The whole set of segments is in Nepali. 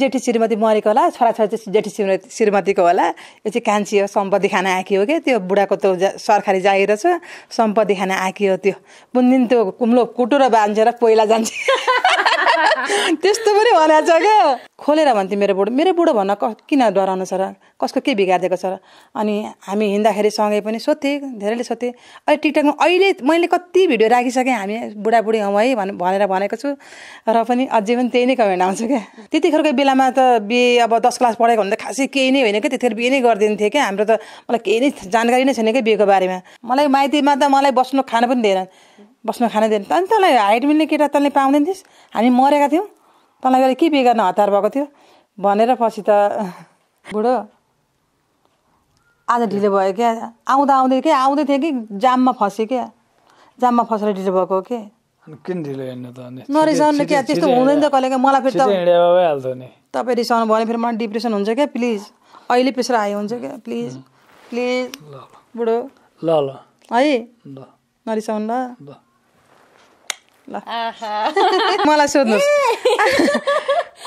जेठी श्रीमती मरेको होला छोराछोरी चाहिँ जेठी श्रीमती श्रीमतीको होला यो चाहिँ कान्छी हो सम्पत्ति खान आँकी हो क्या त्यो बुढाको त सरकारी जागिर छ सम्पत्ति खान आँकी हो त्यो कुन दिन त्यो कुम्लो कुटुरो बान्जेर कोइला जान्छ त्यस्तो पनि भनेको छ क्या खोलेर भन्थ्यो मेरो बुढो मेरो बुढो भन्न क किन डराउनु सर कसको के बिगारिदिएको छ र अनि हामी हिँड्दाखेरि सँगै पनि सोध्थेँ धेरैले सोध्थेँ अहिले टिकटकमा अहिले मैले कति भिडियो राखिसकेँ हामी बुढाबुढी हौँ है भनेर भनेको छु र पनि अझै पनि त्यही नै कमेन्ट आउँछ क्या त्यतिखेरको बेलामा त बिए अब दस क्लास पढेको भन्दा खासै केही नै होइन क्या त्यतिखेर बिहे नै गरिदिन्थेँ क्या हाम्रो त मलाई केही नै जानकारी नै छैन क्या बिहेको बारेमा मलाई माइतीमा त मलाई बस्नु खानु पनि दिएन बस्नु खाना दिएन अनि तँलाई हाइट मिल्ने केटा तँले पाउँदैन थिइस् हामी मरेका थियौँ तँलाई गएर के बिहे गर्न हतार भएको थियो भनेर पछि त बुढो आज ढिलो भयो क्या आउँदा आउँदै क्या आउँदै थियो कि जाममा फसेँ क्या जाममा फसेर ढिलो भएको हो कि किन ढिलो हिँड्नु त नरिसाउनु क्या त्यस्तो हुँदैन त कहिले क्या मलाई फेरि तपाईँ रिसाउनु भयो भने फेरि मलाई डिप्रेसन हुन्छ क्या प्लिज अहिले प्रेसर आयो हुन्छ क्या प्लिज प्लिज बुढो ल ल है नरिसाउनु ल ल मलाई सोध्नुहोस्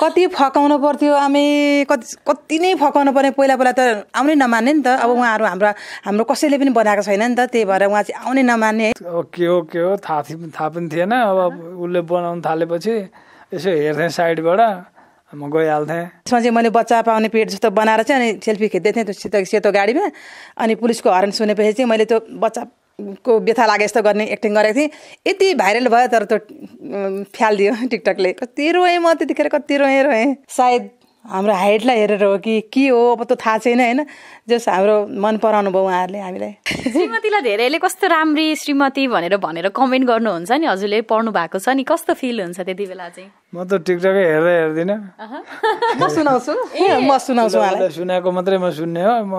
कति फकाउनु पर्थ्यो हामी कति कति नै फकाउनु पर्ने पहिला पहिला त आउनै नमान्ने नि त अब उहाँहरू हाम्रो हाम्रो कसैले पनि बनाएको छैन नि त त्यही भएर उहाँ चाहिँ आउनै नमान्ने ओके ओके हो के हो थाहा थाहा पनि थिएन अब उसले बनाउनु थालेपछि यसो हेर्थेँ साइडबाट म गइहाल्थेँ त्यसमा चाहिँ मैले बच्चा पाउने पेट जस्तो बनाएर चाहिँ अनि सेल्फी खिच्दै थिएँ त्यो सेतो सेतो गाडीमा अनि पुलिसको हर्न सुनेपछि चाहिँ मैले त्यो बच्चा को व्यथा लागे यस्तो गर्ने एक्टिङ गरेको थिएँ यति भाइरल भयो तर त्यो फ्यालिदियो टिकटकले कति रोएँ म त्यतिखेर कति रोएँ रोएँ सायद हाम्रो हाइटलाई हेरेर हो कि के हो अब त थाहा छैन होइन जस हाम्रो मन पराउनु भयो उहाँहरूले हामीलाई श्रीमतीलाई धेरैले कस्तो राम्री श्रीमती भनेर भनेर कमेन्ट गर्नुहुन्छ नि हजुरले पढ्नु भएको छ नि कस्तो फिल हुन्छ त्यति बेला चाहिँ म त टिकटकै हेर्दै हेर्दिनँ म सुनाउँछु म सुनाउँछु उहाँलाई सुनाएको मात्रै म सुन्ने हो म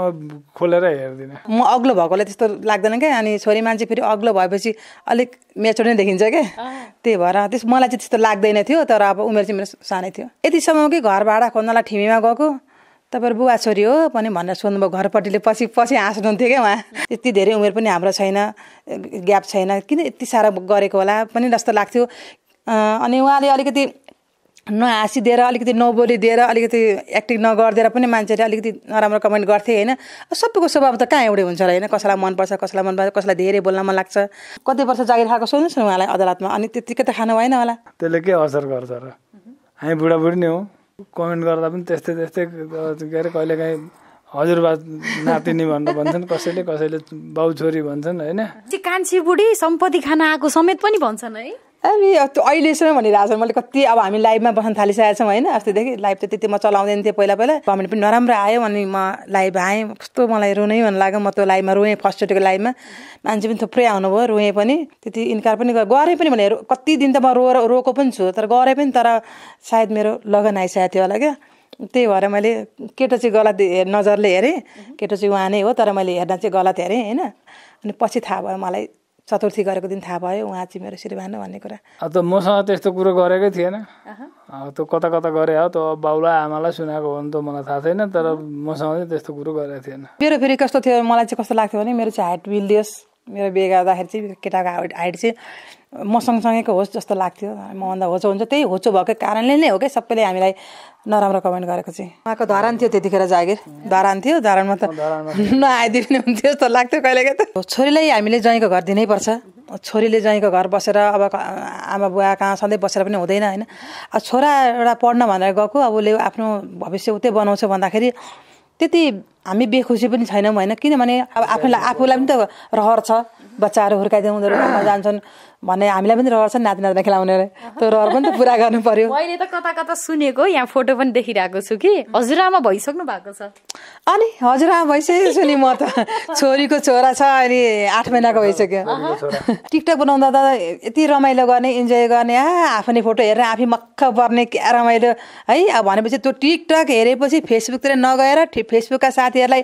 खोलेर हेर्दिनँ म अग्लो भएकोले त्यस्तो लाग्दैन क्या अनि छोरी मान्छे फेरि अग्लो भएपछि अलिक मेचोर नै देखिन्छ क्या त्यही भएर त्यस मलाई चाहिँ त्यस्तो लाग्दैन थियो तर अब उमेर चाहिँ मेरो सानै थियो यतिसम्म कि घर भाडा खोज्नलाई ठिमीमा गएको तपाईँहरू बुवा छोरी हो पनि भनेर सोध्नुभयो घरपट्टिले पछि पछि हाँस्नुहुन्थ्यो क्या उहाँ त्यति धेरै उमेर पनि हाम्रो छैन ग्याप छैन किन यति साह्रो गरेको होला पनि जस्तो लाग्थ्यो अनि उहाँले अलिकति नहाँसिदिएर अलिकति नबोलिदिएर अलिकति एक्टिङ नगरिदिएर पनि मान्छेले अलिकति नराम्रो कमेन्ट गर्थे होइन सबैको स्वभाव त कहाँ एउटै हुन्छ र होइन कसैलाई मनपर्छ कसैलाई मनपर्छ कसैलाई धेरै बोल्न मन लाग्छ कति वर्ष जागिर खाएको सोध्नुहोस् न उहाँलाई अदालतमा अनि त्यतिकै त खानु भएन होला त्यसले के असर गर्छ र हामी बुढाबुढी नै हो कमेन्ट गर्दा पनि त्यस्तै त्यस्तै के अरे काहीँ हजुरबा नातिनी भनेर भन्छन् कसैले कसैले बाउ छोरी भन्छन् होइन कान्छी बुढी सम्पत्ति खान आएको समेत पनि भन्छन् है हामी त्यो अहिलेसम्म भनिरहेको छ मैले कति अब हामी लाइभमा बस्न थालिसकेको छौँ होइन अस्तिदेखि लाइभ त त्यति म चलाउँदैन थिएँ पहिला पहिला कमेन्ट पनि नराम्रो आयो अनि म लाइभ आएँ कस्तो मलाई रुनै मन लाग्यो म त्यो लाइभमा रोएँ फर्स्टचोटिको लाइभमा मान्छे पनि थुप्रै आउनुभयो रोएँ पनि त्यति इन्कार पनि गरेँ पनि भने कति दिन त म रो रोएको पनि छु तर गरेँ पनि तर सायद मेरो लगन आइसकेको थियो होला क्या त्यही भएर मैले केटो चाहिँ गलत नजरले हेरेँ केटो चाहिँ उहाँ नै हो तर मैले हेर्दा चाहिँ गलत हेरेँ होइन अनि पछि थाहा भयो मलाई चतुर्थी गरेको दिन थाहा भयो उहाँ चाहिँ मेरो श्रीमान भन्ने कुरा अब त मसँग त्यस्तो कुरो गरेकै थिएन त्यो कता कता गरे हो त बाउलाई आमालाई सुनाएको हो भने त मलाई थाहा छैन तर मसँग चाहिँ त्यस्तो कुरो गरेको थिएन मेरो फेरि कस्तो थियो मलाई चाहिँ कस्तो लाग्थ्यो भने मेरो चाहिँ हाइट बिल्डियोस् मेरो बिहे गर्दाखेरि चाहिँ केटाको हाइट हाइट चाहिँ म सँगसँगैको होस् जस्तो लाग्थ्यो म अन्त होचो हुन्छ त्यही होचो भएको कारणले नै हो क्या सबैले हामीलाई नराम्रो कमेन्ट गरेको चाहिँ उहाँको धरान थियो त्यतिखेर जागिर धरान थियो धरानमा त नआइदिए पनि हुन्थ्यो जस्तो लाग्थ्यो कहिले त छोरीलाई हामीले ज्वाइँको घर दिनैपर्छ छोरीले ज्वाइँको घर बसेर अब आमा बुवा कहाँ सधैँ बसेर पनि हुँदैन होइन अब छोरा एउटा पढ्न भनेर गएको अब उसले आफ्नो भविष्य उतै बनाउँछ भन्दाखेरि त्यति हामी बेखुसी पनि छैनौँ होइन किनभने अब आफूलाई आफूलाई पनि त रहर छ बच्चाहरू हुर्काइदिउँ उनीहरू जान्छन् भने हामीलाई पनि रहर छ नाति नातिना खेलाउने त्यो रहर पनि त पुरा गर्नु पर्यो मैले त कता कता सुनेको यहाँ फोटो पनि देखिरहेको छु कि हजुरआमा भइसक्नु भएको छ अनि हजुरआमा भइसक्यो नि म त छोरीको छोरा छ अनि आठ महिनाको भइसक्यो टिकटक बनाउँदा त यति रमाइलो गर्ने इन्जोय गर्ने आ आफ्नै फोटो हेरेर आफै मक्ख पर्ने क्या रमाइलो है अब भनेपछि त्यो टिकटक हेरेपछि फेसबुकतिर नगएर फेसबुकका साथीहरूलाई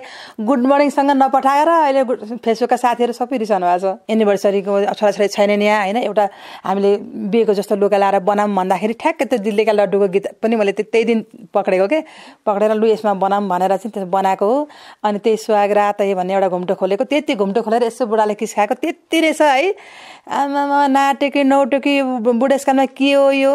गुड मर्निङसँग नपठाएर अहिले फेसबुकका साथीहरू सबै रिसाउनु भएको छ एनिभर्सरीको छोराछोरी नि यहाँ होइन एउटा हामीले बिहेको जस्तो लुगा लाएर बनाऊँ भन्दाखेरि ठ्याक्कै त्यो दिल्लीका लड्डुको गीत पनि मैले त्यही दिन पक्रेको के पक्रेर लु यसमा बनाऊँ भनेर चाहिँ त्यस बनाएको हो अनि त्यही सुहागरा रातै भन्ने एउटा घुम्टो खोलेको त्यति घुम्टो खोलेर यसो बुढाले किस्काएको त्यति रहेछ है आमामा नाटेकी नौटेकी बुढेसकालमा के हो यो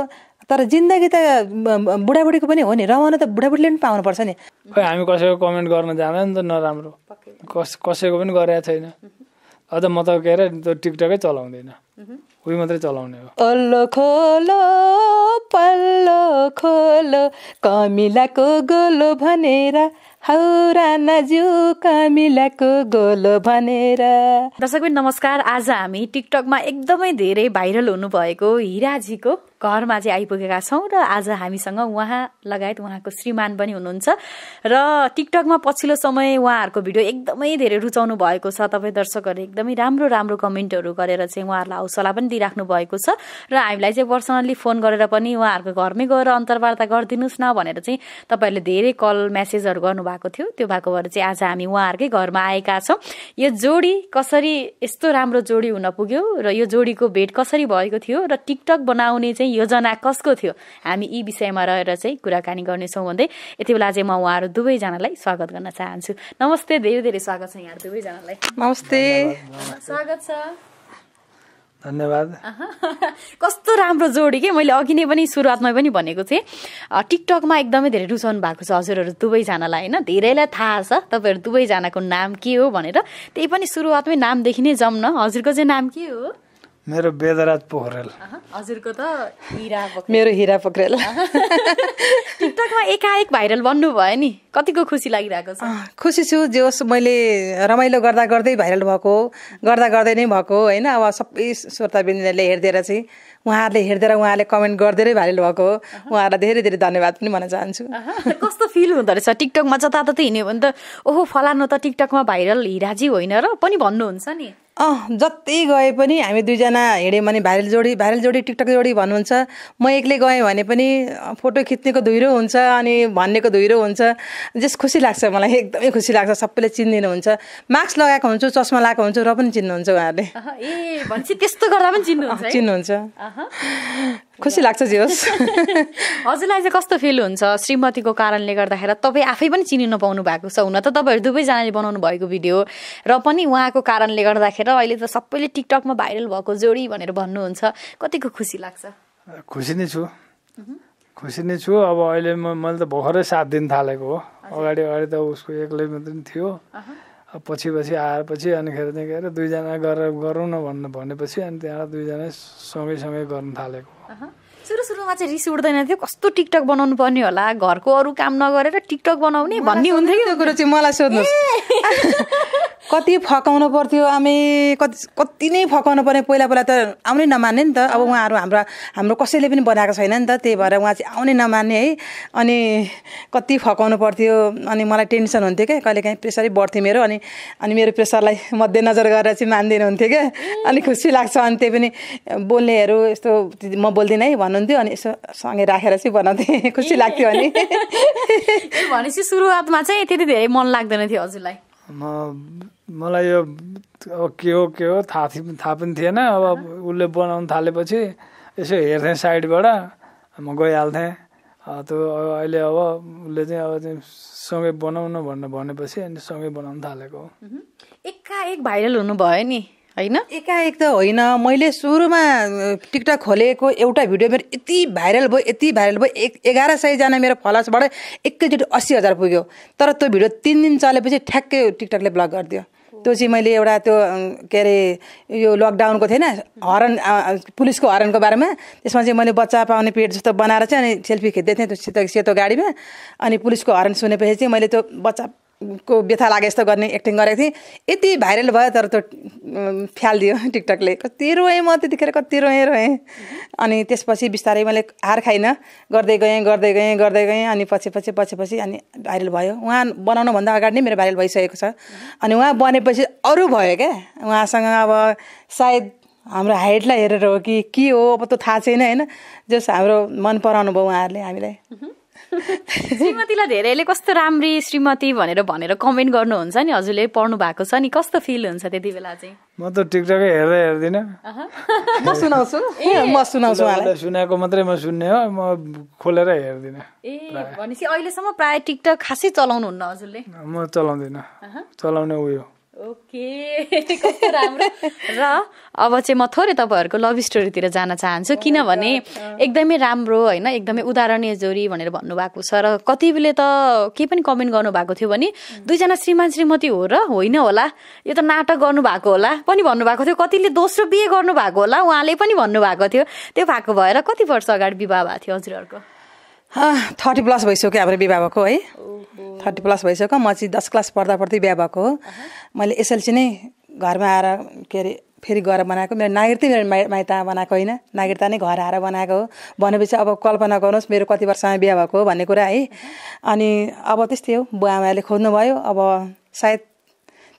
तर जिन्दगी त बुढाबुढीको पनि हो नि रमाउनु त बुढाबुढीले पनि पाउनुपर्छ नि खै हामी कसैको कमेन्ट गर्न जाँदैन नि त नराम्रो कस कसैको पनि गरेको छैन अझ म त के अरे त्यो टिकटकै चलाउँदिनँ उही मात्रै चलाउने हो अल्लो खोलो पल्लो खोलो कमिलाको गोलो भनेर हाउरा नजिउ कमिलाको गोलो भनेर दर्शकबिन नमस्कार आज हामी टिकटकमा एकदमै धेरै भाइरल हुनुभएको हिराजीको घरमा चाहिँ आइपुगेका छौँ र आज हामीसँग उहाँ लगायत उहाँको श्रीमान पनि हुनुहुन्छ र टिकटकमा पछिल्लो समय उहाँहरूको भिडियो एकदमै धेरै रुचाउनु भएको छ तपाईँ दर्शकहरूले एकदमै राम्रो राम्रो कमेन्टहरू गरेर चाहिँ उहाँहरूलाई हौसला पनि दिइराख्नु भएको छ र हामीलाई चाहिँ पर्सनल्ली फोन गरेर पनि उहाँहरूको घरमै गएर अन्तर्वार्ता गरिदिनुहोस् न भनेर चाहिँ तपाईँहरूले धेरै कल मेसेजहरू गर्नुभएको थियो त्यो भएको भएर चाहिँ आज हामी उहाँहरूकै घरमा आएका छौँ यो जोडी कसरी यस्तो राम्रो जोडी हुन पुग्यो र यो जोडीको भेट कसरी भएको थियो र टिकटक बनाउने चाहिँ चाहिँ योजना कसको थियो हामी यी विषयमा रहेर चाहिँ कुराकानी गर्नेछौँ भन्दै यति बेला चाहिँ म उहाँहरू दुवैजनालाई स्वागत गर्न चाहन्छु नमस्ते धेरै धेरै स्वागत छ यहाँहरू दुवैजनालाई नमस्ते स्वागत छ धन्यवाद कस्तो राम्रो जोडी के मैले अघि नै पनि सुरुवातमा पनि भनेको थिएँ टिकटकमा एकदमै धेरै रुचाउनु भएको छ हजुरहरू दुवैजनालाई होइन धेरैलाई थाहा छ तपाईँहरू दुवैजनाको नाम के हो भनेर त्यही पनि सुरुवातमै नामदेखि नै न हजुरको चाहिँ नाम के हो मेरो बेदराज पोखरेल हजुरको त हिरा मेरो हिरा पोखरेल टिकटकमा एकाएक भाइरल बन्नुभयो नि कतिको खुसी लागिरहेको छ खुसी छु जे होस् मैले रमाइलो गर्दा गर्दै भाइरल भएको गर्दा गर्दै नै भएको होइन अब सबै श्रोताबिन्दीहरूले हेरिदिएर चाहिँ उहाँहरूले हेरिदिएर उहाँले कमेन्ट गरिदिएरै भाइरल भएको उहाँहरूलाई धेरै धेरै धन्यवाद पनि भन्न चाहन्छु कस्तो फिल हुँदो रहेछ टिकटकमा जताततै हिँड्यो भने त ओहो फलानु त टिकटकमा भाइरल हिराजी होइन र पनि भन्नुहुन्छ नि अँ जति गए पनि हामी दुईजना हिँड्यौँ भने भाइरल जोडी भाइरल जोडी टिकटक जोडी भन्नुहुन्छ म एक्लै गएँ भने पनि फोटो खिच्नेको धुइरो हुन्छ अनि भन्नेको धुइरो हुन्छ जस खुसी लाग्छ मलाई एकदमै खुसी लाग्छ सबैले चिनिदिनुहुन्छ मास्क लगाएको हुन्छु चस्मा लगाएको हुन्छु र पनि चिन्नुहुन्छ उहाँहरूले ए भनेपछि त्यस्तो गर्दा पनि चिन्नुहुन्छ चिन्नुहुन्छ खुसी लाग्छ जे होस् हजुरलाई चाहिँ कस्तो फिल हुन्छ श्रीमतीको कारणले गर्दाखेरि तपाईँ आफै पनि चिनी नपाउनु भएको छ हुन त तपाईँहरू दुवैजनाले बनाउनु भएको भिडियो र पनि उहाँको कारणले गर्दाखेरि अहिले त सबैले टिकटकमा भाइरल भएको जोडी भनेर भन्नुहुन्छ कतिको खुसी लाग्छ खुसी नै छु खुसी नै छु अब अहिले म मैले त भर्खरै सात दिन थालेको हो अगाडि अगाडि त उसको एक्लै मात्रै थियो पछि पछि आएपछि अनि अनिखेर चाहिँ के अरे दुईजना गरेर गरौँ न भन्नु भनेपछि अनि त्यहाँबाट दुईजना सँगै सँगै गर्नु थालेको सुरु सुरुमा चाहिँ रिस उठ्दैन थियो कस्तो टिकटक बनाउनु पर्ने होला घरको अरू काम नगरेर टिकटक बनाउने भन्ने हुन्थ्यो कि त्यो कुरो चाहिँ मलाई सोध्नु कति फकाउनु पर्थ्यो हामी कति कति नै फकाउनु पर्ने पहिला पहिला त आउनै नमान्ने नि त अब उहाँहरू हाम्रो हाम्रो कसैले पनि बनाएको छैन नि त त्यही भएर उहाँ चाहिँ आउनै नमान्ने है अनि कति फकाउनु पर्थ्यो अनि मलाई टेन्सन हुन्थ्यो क्या कहिले काहीँ प्रेसरै बढ्थ्यो मेरो अनि अनि मेरो प्रेसरलाई मध्यनजर गरेर चाहिँ मान्दैन हुन्थ्यो क्या अनि खुसी लाग्छ अनि त्यही पनि बोल्नेहरू यस्तो म बोल्दिनँ है भन्नु हुनुहुन्थ्यो अनि यसो सँगै राखेर चाहिँ बनाउँथेँ खुसी लाग्थ्यो अनि भनेपछि सुरुवातमा चाहिँ त्यति धेरै मन लाग्दैन थियो हजुरलाई मलाई यो के हो के हो थाहा थाहा पनि थिएन अब उसले बनाउनु थालेपछि यसो हेर्थेँ साइडबाट म गइहाल्थेँ त्यो अहिले अब उसले चाहिँ अब चाहिँ सँगै बनाउनु भनेर भनेपछि अनि सँगै बनाउनु थालेको हो एकाएक भाइरल हुनुभयो नि होइन एकाएक त होइन मैले सुरुमा टिकटक खोलेको एउटा भिडियो मेरो यति भाइरल भयो यति भाइरल भयो एक एघार सयजना मेरो फलासबाट एकैचोटि अस्सी हजार पुग्यो तर त्यो भिडियो तिन दिन चलेपछि ठ्याक्कै टिकटकले ब्लक गरिदियो त्यो चाहिँ मैले एउटा त्यो के अरे यो लकडाउनको थिएन हरन पुलिसको हरनको बारेमा त्यसमा चाहिँ मैले बच्चा पाउने पेट जस्तो बनाएर चाहिँ अनि सेल्फी खिच्दै थिएँ त्यो सेतो सेतो गाडीमा अनि पुलिसको हरन सुनेपछि चाहिँ मैले त्यो बच्चा को व्यथा लागे यस्तो गर्ने एक्टिङ गरेको थिएँ यति भाइरल भयो तर त्यो फ्यालिदियो टिकटकले कति रोएँ म त्यतिखेर कति रोएँ रोएँ अनि त्यसपछि बिस्तारै मैले हार खाइनँ गर्दै गएँ गर्दै गएँ गर्दै गएँ अनि पछि पछि पछि पछि अनि भाइरल भयो उहाँ बनाउनुभन्दा अगाडि नै मेरो भाइरल भइसकेको छ अनि उहाँ बनेपछि अरू भयो क्या उहाँसँग अब सायद हाम्रो हाइटलाई हेरेर हो कि के हो अब त थाहा छैन होइन जस हाम्रो मन पराउनु भयो उहाँहरूले हामीलाई श्रीमतीलाई धेरैले कस्तो राम्री श्रीमती भनेर भनेर कमेन्ट गर्नुहुन्छ नि हजुरले पढ्नु भएको छ नि कस्तो फिल हुन्छ त्यति बेला चाहिँ म त टिकटकै हेर्दै हेर्दिनँ म सुनाउँछु सुनाएको मात्रै म सुन्ने हो म खोलेर हेर्दिनँ ए भनेपछि अहिलेसम्म प्रायः टिकटक खासै चलाउनुहुन्न हजुरले म चलाउँदिनँ चलाउने उयो ओके राम्रो र अब चाहिँ म थोरै तपाईँहरूको लभ स्टोरीतिर जान चाहन्छु oh किनभने एकदमै राम्रो होइन एकदमै उदाहरणीय जोरी भनेर भन्नुभएको छ र कतिले त केही पनि कमेन्ट गर्नुभएको थियो भने दुईजना श्रीमान श्रीमती हो र होइन होला यो त नाटक गर्नुभएको होला पनि भन्नुभएको थियो कतिले दोस्रो बिहे गर्नुभएको होला उहाँले पनि भन्नुभएको थियो त्यो भएको भएर कति वर्ष अगाडि विवाह भएको थियो हजुरहरूको थर्टी प्लस भइसक्यो हाम्रो बिहा भएको है थर्टी प्लस भइसक्यो म चाहिँ दस क्लास पढ्दा पढ्दै बिहा भएको हो मैले एसएलसी नै घरमा आएर के अरे फेरि गएर बनाएको मेरो नागरिकै मेरो माइ माइता बनाएको होइन नागरिकता नै घर आएर बनाएको हो भनेपछि अब कल्पना गर्नुहोस् मेरो कति वर्षमा बिहा भएको भन्ने कुरा है अनि अब त्यस्तै हो बुवा आमाले खोज्नुभयो अब सायद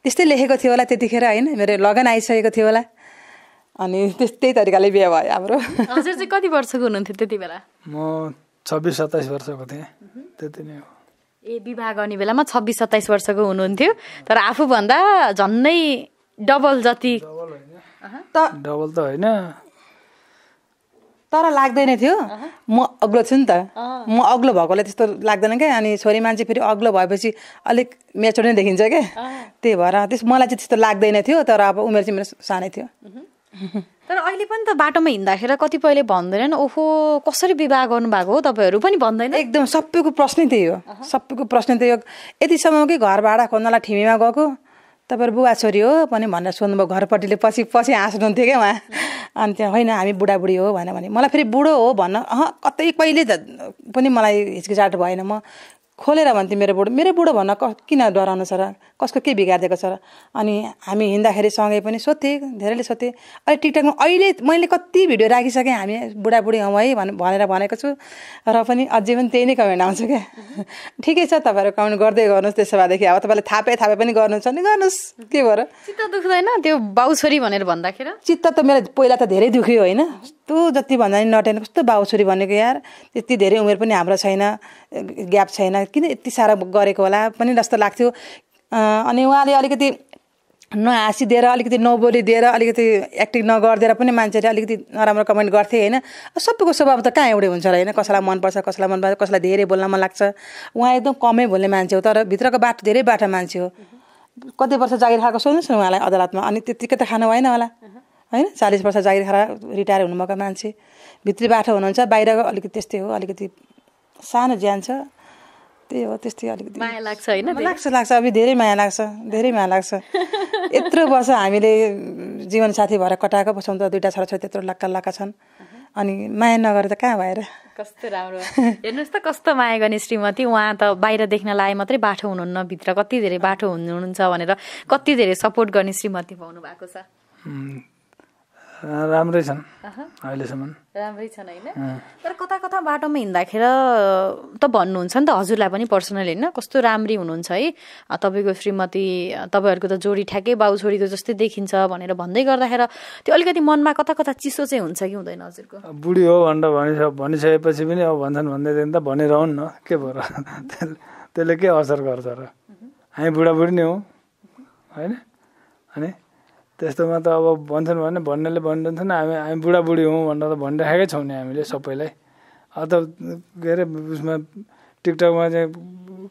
त्यस्तै लेखेको थियो होला त्यतिखेर होइन मेरो लगन आइसकेको थियो होला अनि त्यस्तै तरिकाले बिहा भयो हाम्रो कति वर्षको हुनुहुन्थ्यो त्यति बेला म छब्बिस सत्ताइस वर्षको थिएँ त्यति नै हो ए विवाह गर्ने बेलामा छब्बिस सत्ताइस वर्षको हुनुहुन्थ्यो तर आफूभन्दा झन्नै डबल जति डबल त होइन तर लाग्दैन थियो म अग्लो छु नि त म अग्लो भएकोलाई त्यस्तो लाग्दैन क्या अनि छोरी मान्छे फेरि अग्लो भएपछि अलिक मेचोर नै देखिन्छ क्या त्यही भएर त्यस मलाई चाहिँ त्यस्तो लाग्दैन थियो तर अब उमेर चाहिँ मेरो सानै थियो तर अहिले पनि त बाटोमा हिँड्दाखेरि कतिपयले भन्दैन ओहो कसरी विवाह गर्नुभएको हो तपाईँहरू पनि भन्दैन एकदम सबैको प्रश्न त्यही हो सबैको प्रश्न त्यही हो यतिसम्म कि घर भाडा खोज्नलाई ठिमीमा गएको तपाईँहरू बुवा छोरी हो पनि भनेर सोध्नुभयो घरपट्टिले पछि पछि हाँस्नुहुन्थ्यो क्या उहाँ अनि त्यहाँ होइन हामी बुढाबुढी हो भनेर भने मलाई फेरि बुढो हो भन्न अह कतै कहिले पनि मलाई हिचकिचाट भएन म खोलेर भन्थे मेरो बुढो मेरो बुढो भन्न क किन डराउनु छ र कसको के बिगारिदिएको छ र अनि हामी हिँड्दाखेरि सँगै पनि सोध्थेँ धेरैले सोध्थेँ अहिले टिकटकमा अहिले मैले कति भिडियो राखिसकेँ हामी बुढाबुढी हौँ है भनेर भनेको छु र पनि अझै पनि त्यही नै कमेन्ट आउँछ क्या ठिकै छ तपाईँहरू कमेन्ट गर्दै गर्नुहोस् त्यसो भएदेखि अब तपाईँले थापे थापे पनि गर्नु छ नि गर्नुहोस् के भएर चित्त दुख्दैन त्यो बाउ छोरी भनेर भन्दाखेरि चित्त त मेरो पहिला त धेरै दुख्यो होइन कस्तो जति भन्दा पनि नटेन कस्तो बाउ छोरी भनेको यार त्यति धेरै उमेर पनि हाम्रो छैन ग्याप छैन किन यति साह्रो गरेको होला पनि जस्तो लाग्थ्यो अनि उहाँले अलिकति नहाँसिदिएर अलिकति नबोलिदिएर अलिकति एक्टिङ नगरिदिएर पनि मान्छेले अलिकति नराम्रो कमेन्ट गर्थे होइन सबैको स्वभाव त कहाँ एउटै हुन्छ र होइन कसैलाई मनपर्छ कसैलाई मनपर्छ कसैलाई धेरै बोल्न मन लाग्छ उहाँ एकदम कमै बोल्ने मान्छे हो तर भित्रको बाटो धेरै बाटो मान्छे हो कति वर्ष जागिर खाएको सोध्नुहोस् न उहाँलाई अदालतमा अनि त्यतिकै त खानु भएन होला होइन चालिस वर्ष जागिर खाएर रिटायर हुनुभएको मान्छे भित्री बाटो हुनुहुन्छ बाहिरको अलिकति त्यस्तै हो अलिकति सानो ज्यान छ त्यही हो त्यस्तै अलिकति माया लाग्छ होइन लाग्छ लाग्छ अब धेरै माया लाग्छ धेरै माया लाग्छ यत्रो वर्ष हामीले जीवनसाथी भएर कटाएको पछौँ त दुइटा छोराछोरी त्यत्रो लाक्का लाक्का छन् अनि माया नगर त कहाँ भएर कस्तो राम्रो हेर्नुहोस् त कस्तो माया गर्ने श्रीमती उहाँ त बाहिर देख्न लाए मात्रै बाठो हुनुहुन्न भित्र कति धेरै बाठो हुनुहुन्छ भनेर कति धेरै सपोर्ट गर्ने श्रीमती पाउनु भएको छ राम्रै छन् अहिलेसम्म राम्रै छन् होइन तर कता कता बाटोमा हिँड्दाखेरि त भन्नुहुन्छ नि त हजुरलाई पनि पर्सनली होइन कस्तो राम्री हुनुहुन्छ है तपाईँको श्रीमती तपाईँहरूको त जोडी ठ्याक्कै बाउ छोरीको जस्तै देखिन्छ भनेर भन्दै गर्दाखेरि त्यो अलिकति मनमा कता कता चिसो चाहिँ हुन्छ कि हुँदैन हजुरको बुढी हो भनेर भनिस भनिसकेपछि पनि अब भन्छन् भन्दै त भनिरहन् न के भयो त्यसले के असर गर्छ र हामी बुढाबुढी नै हौँ होइन अनि त्यस्तोमा त अब भन्छन् भने भन्नेले भनिदिन्छन् हामी हामी बुढाबुढी हौँ भनेर त भनिराखेकै छौँ नि हामीले सबैलाई अन्त के अरे उसमा टिकटकमा चाहिँ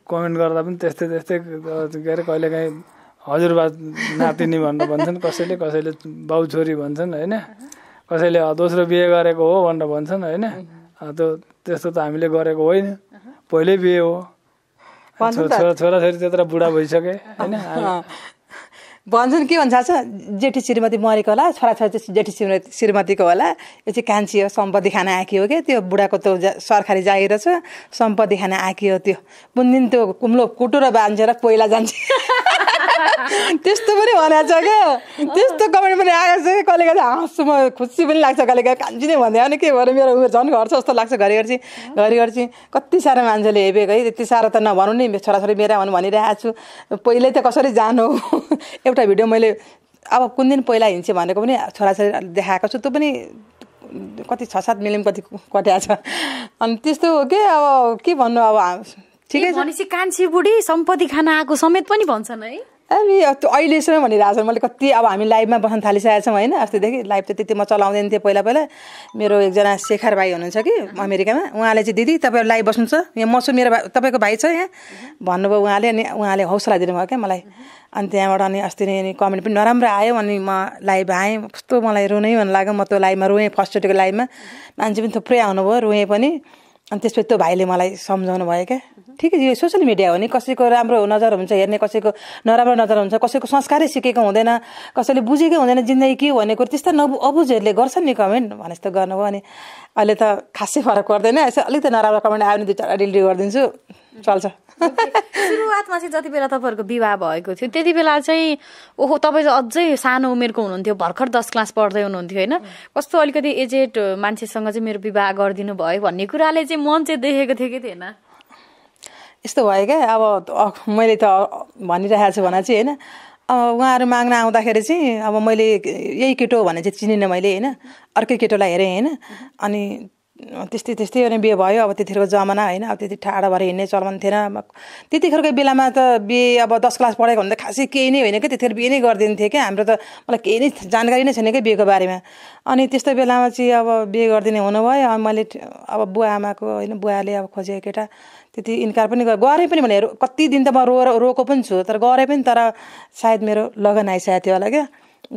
कमेन्ट गर्दा पनि त्यस्तै त्यस्तै के अरे कहिलेकाहीँ हजुरबा नातिनी भनेर भन्छन् कसैले कसैले बाउ छोरी भन्छन् होइन कसैले दोस्रो बिहे गरेको हो भनेर भन्छन् होइन त्यो त्यस्तो त हामीले गरेको होइन पहिल्यै बिहे हो छोरा छोराछोरी त्यत्र बुढा भइसके होइन भन्छन् के भन्छ जेठी श्रीमती मरेको होला छोराछोरी चाहिँ जेठी श्रीमती श्रीमतीको होला यो चाहिँ कान्छी हो सम्पत्ति खाना आँकी हो क्या त्यो बुढाको त सरकारी जागिर छ सम्पत्ति खाना आँकी हो त्यो कुन दिन त्यो कुम्लो कुटुरो बाँझेर कोइला जान्छ त्यस्तो पनि भनेको छ क्या त्यस्तो कमेन्ट पनि आएको छ कहिले कहिले हाँस्छु म खुसी पनि लाग्छ कहिले कहिले कान्छी नै भन्दै नि के भन्नु मेरो उमेर झन् घर छ जस्तो लाग्छ घरिघरि चाहिँ घरिघरि चाहिँ कति साह्रो मान्छेले हेपेको है त्यति साह्रो त नभनौँ नि छोराछोरी मेरा भनिरहेको छु पहिल्यै त कसरी जानु एउटा भिडियो मैले अब कुन दिन पहिला हिँड्छु भनेको पनि छोराछोरी देखाएको छु त्यो पनि कति छ सात मिलियन कति कट्या छ अनि त्यस्तो हो के अब के भन्नु अब ठिकै छ भनेपछि कान्छी बुढी सम्पत्ति खाना आएको समेत पनि भन्छन् है हामी त्यो अहिलेसम्म भनिरहेको छ मैले कति अब हामी लाइभमा बस्न थालिसकेको छौँ होइन अस्तिदेखि लाइभ त त्यति म चलाउँदैन थिएँ पहिला पहिला मेरो एकजना शेखर भाइ हुनुहुन्छ कि अमेरिकामा उहाँले चाहिँ दिदी तपाईँहरू लाइभ बस्नुहुन्छ छ यहाँ म छु मेरो तपाईँको भाइ छ यहाँ भन्नुभयो उहाँले अनि उहाँले हौसला दिनुभयो क्या मलाई अनि त्यहाँबाट अनि अस्ति नै कमेन्ट पनि नराम्रो आयो अनि म लाइभ आएँ कस्तो मलाई रुनै मन लाग्यो म त्यो लाइभमा रोएँ फर्स्टचोटिको लाइभमा मान्छे पनि थुप्रै आउनुभयो रोएँ पनि अनि त्यसपछि त्यो भाइले मलाई सम्झाउनु भयो क्या ठिकै यो सोसियल मिडिया हो नि कसैको राम्रो नजर हुन्छ हेर्ने कसैको नराम्रो नजर हुन्छ कसैको संस्कारै सिकेको हुँदैन कसैले बुझेकै हुँदैन जिन्दगी के भन्ने कुरो त्यस्ता नबु अबुझहरूले गर्छन् नि कमेन्ट भने जस्तो गर्नुभयो अनि अहिले त खासै फरक पर्दैन यसो अलिकति नराम्रो कमेन्ट आयो भने दुई चार डिलिट गरिदिन्छु चल्छ सुरुवातमा चाहिँ जति बेला तपाईँहरूको विवाह भएको थियो त्यति बेला चाहिँ ओहो तपाईँ चाहिँ अझै सानो उमेरको हुनुहुन्थ्यो भर्खर दस क्लास पढ्दै हुनुहुन्थ्यो होइन कस्तो अलिकति एजेड मान्छेसँग चाहिँ मेरो विवाह गरिदिनु भयो भन्ने कुराले चाहिँ मन चाहिँ देखेको थिएँ कि थिएन यस्तो भयो क्या अब मैले त भनिरहेको छु भने चाहिँ होइन अब उहाँहरू माग्न आउँदाखेरि चाहिँ अब मैले यही केटो भने चाहिँ चिनिनँ मैले होइन अर्कै केटोलाई हेरेँ होइन अनि त्यस्तै त्यस्तै अनि बिहे भयो अब त्यतिखेरको जमाना होइन अब त्यति ठाडा भएर हिँड्ने चलन थिएन त्यतिखेरको बेलामा त बिहे अब दस क्लास पढेको त खासै केही नै होइन क्या त्यतिखेर बिहे नै गरिदिन्थेँ क्या हाम्रो त मलाई केही नै जानकारी नै छैन क्या बिहेको बारेमा अनि त्यस्तो बेलामा चाहिँ अब बिहे गरिदिने हुनुभयो अनि मैले अब बुवा आमाको होइन बुवाले अब खोजेको केटा त्यति इन्कार पनि गरेँ पनि भने कति दिन त म रो रोको पनि छु तर गरेँ पनि तर सायद मेरो लगन आइसकेको थियो होला क्या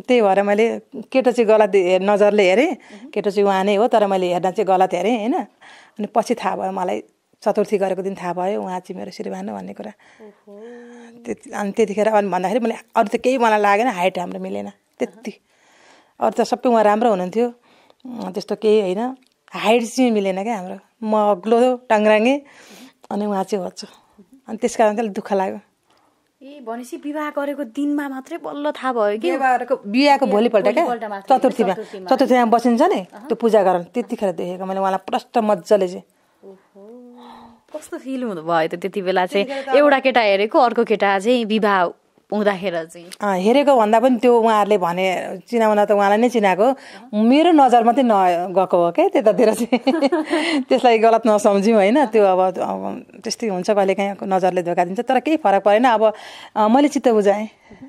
त्यही भएर मैले केटो चाहिँ गलत नजरले हेरेँ केटो चाहिँ उहाँ नै हो तर मैले हेर्दा चाहिँ गलत हेरेँ होइन अनि पछि थाहा भयो मलाई चतुर्थी गरेको दिन थाहा भयो उहाँ चाहिँ मेरो श्रीमान भन्ने कुरा त्यति अनि त्यतिखेर अनि भन्दाखेरि मैले अरू त केही मलाई लागेन हाइट हाम्रो मिलेन त्यति अरू त सबै उहाँ राम्रो हुनुहुन्थ्यो त्यस्तो केही होइन हाइट चाहिँ मिलेन क्या हाम्रो म अग्लो टाङ्राङ्गे अनि उहाँ चाहिँ होज्छ अनि त्यस कारण चाहिँ दुःख लाग्यो ए भनेपछि विवाह गरेको दिनमा मात्रै बल्ल थाहा भयो कि बिहाको भोलिपल्ट क्या चतुर्थीमा चतुर्थीमा बसिन्छ नि त्यो पूजा गरौँ त्यतिखेर देखेको मैले उहाँलाई प्रष्ट मजाले चाहिँ कस्तो फिल हुनुभयो त त्यति बेला चाहिँ एउटा केटा हेरेको अर्को केटा चाहिँ विवाह पुग्दाखेरि चाहिँ हेरेको भन्दा पनि त्यो उहाँहरूले भने चिनाउन त उहाँलाई नै चिनाएको मेरो नजर मात्रै नगएको हो क्या त्यतातिर चाहिँ त्यसलाई गलत नसम्झ्यौँ होइन त्यो अब त्यस्तै हुन्छ कहिले काहीँ नजरले धोका दिन्छ तर केही फरक परेन अब मैले चित्त बुझाएँ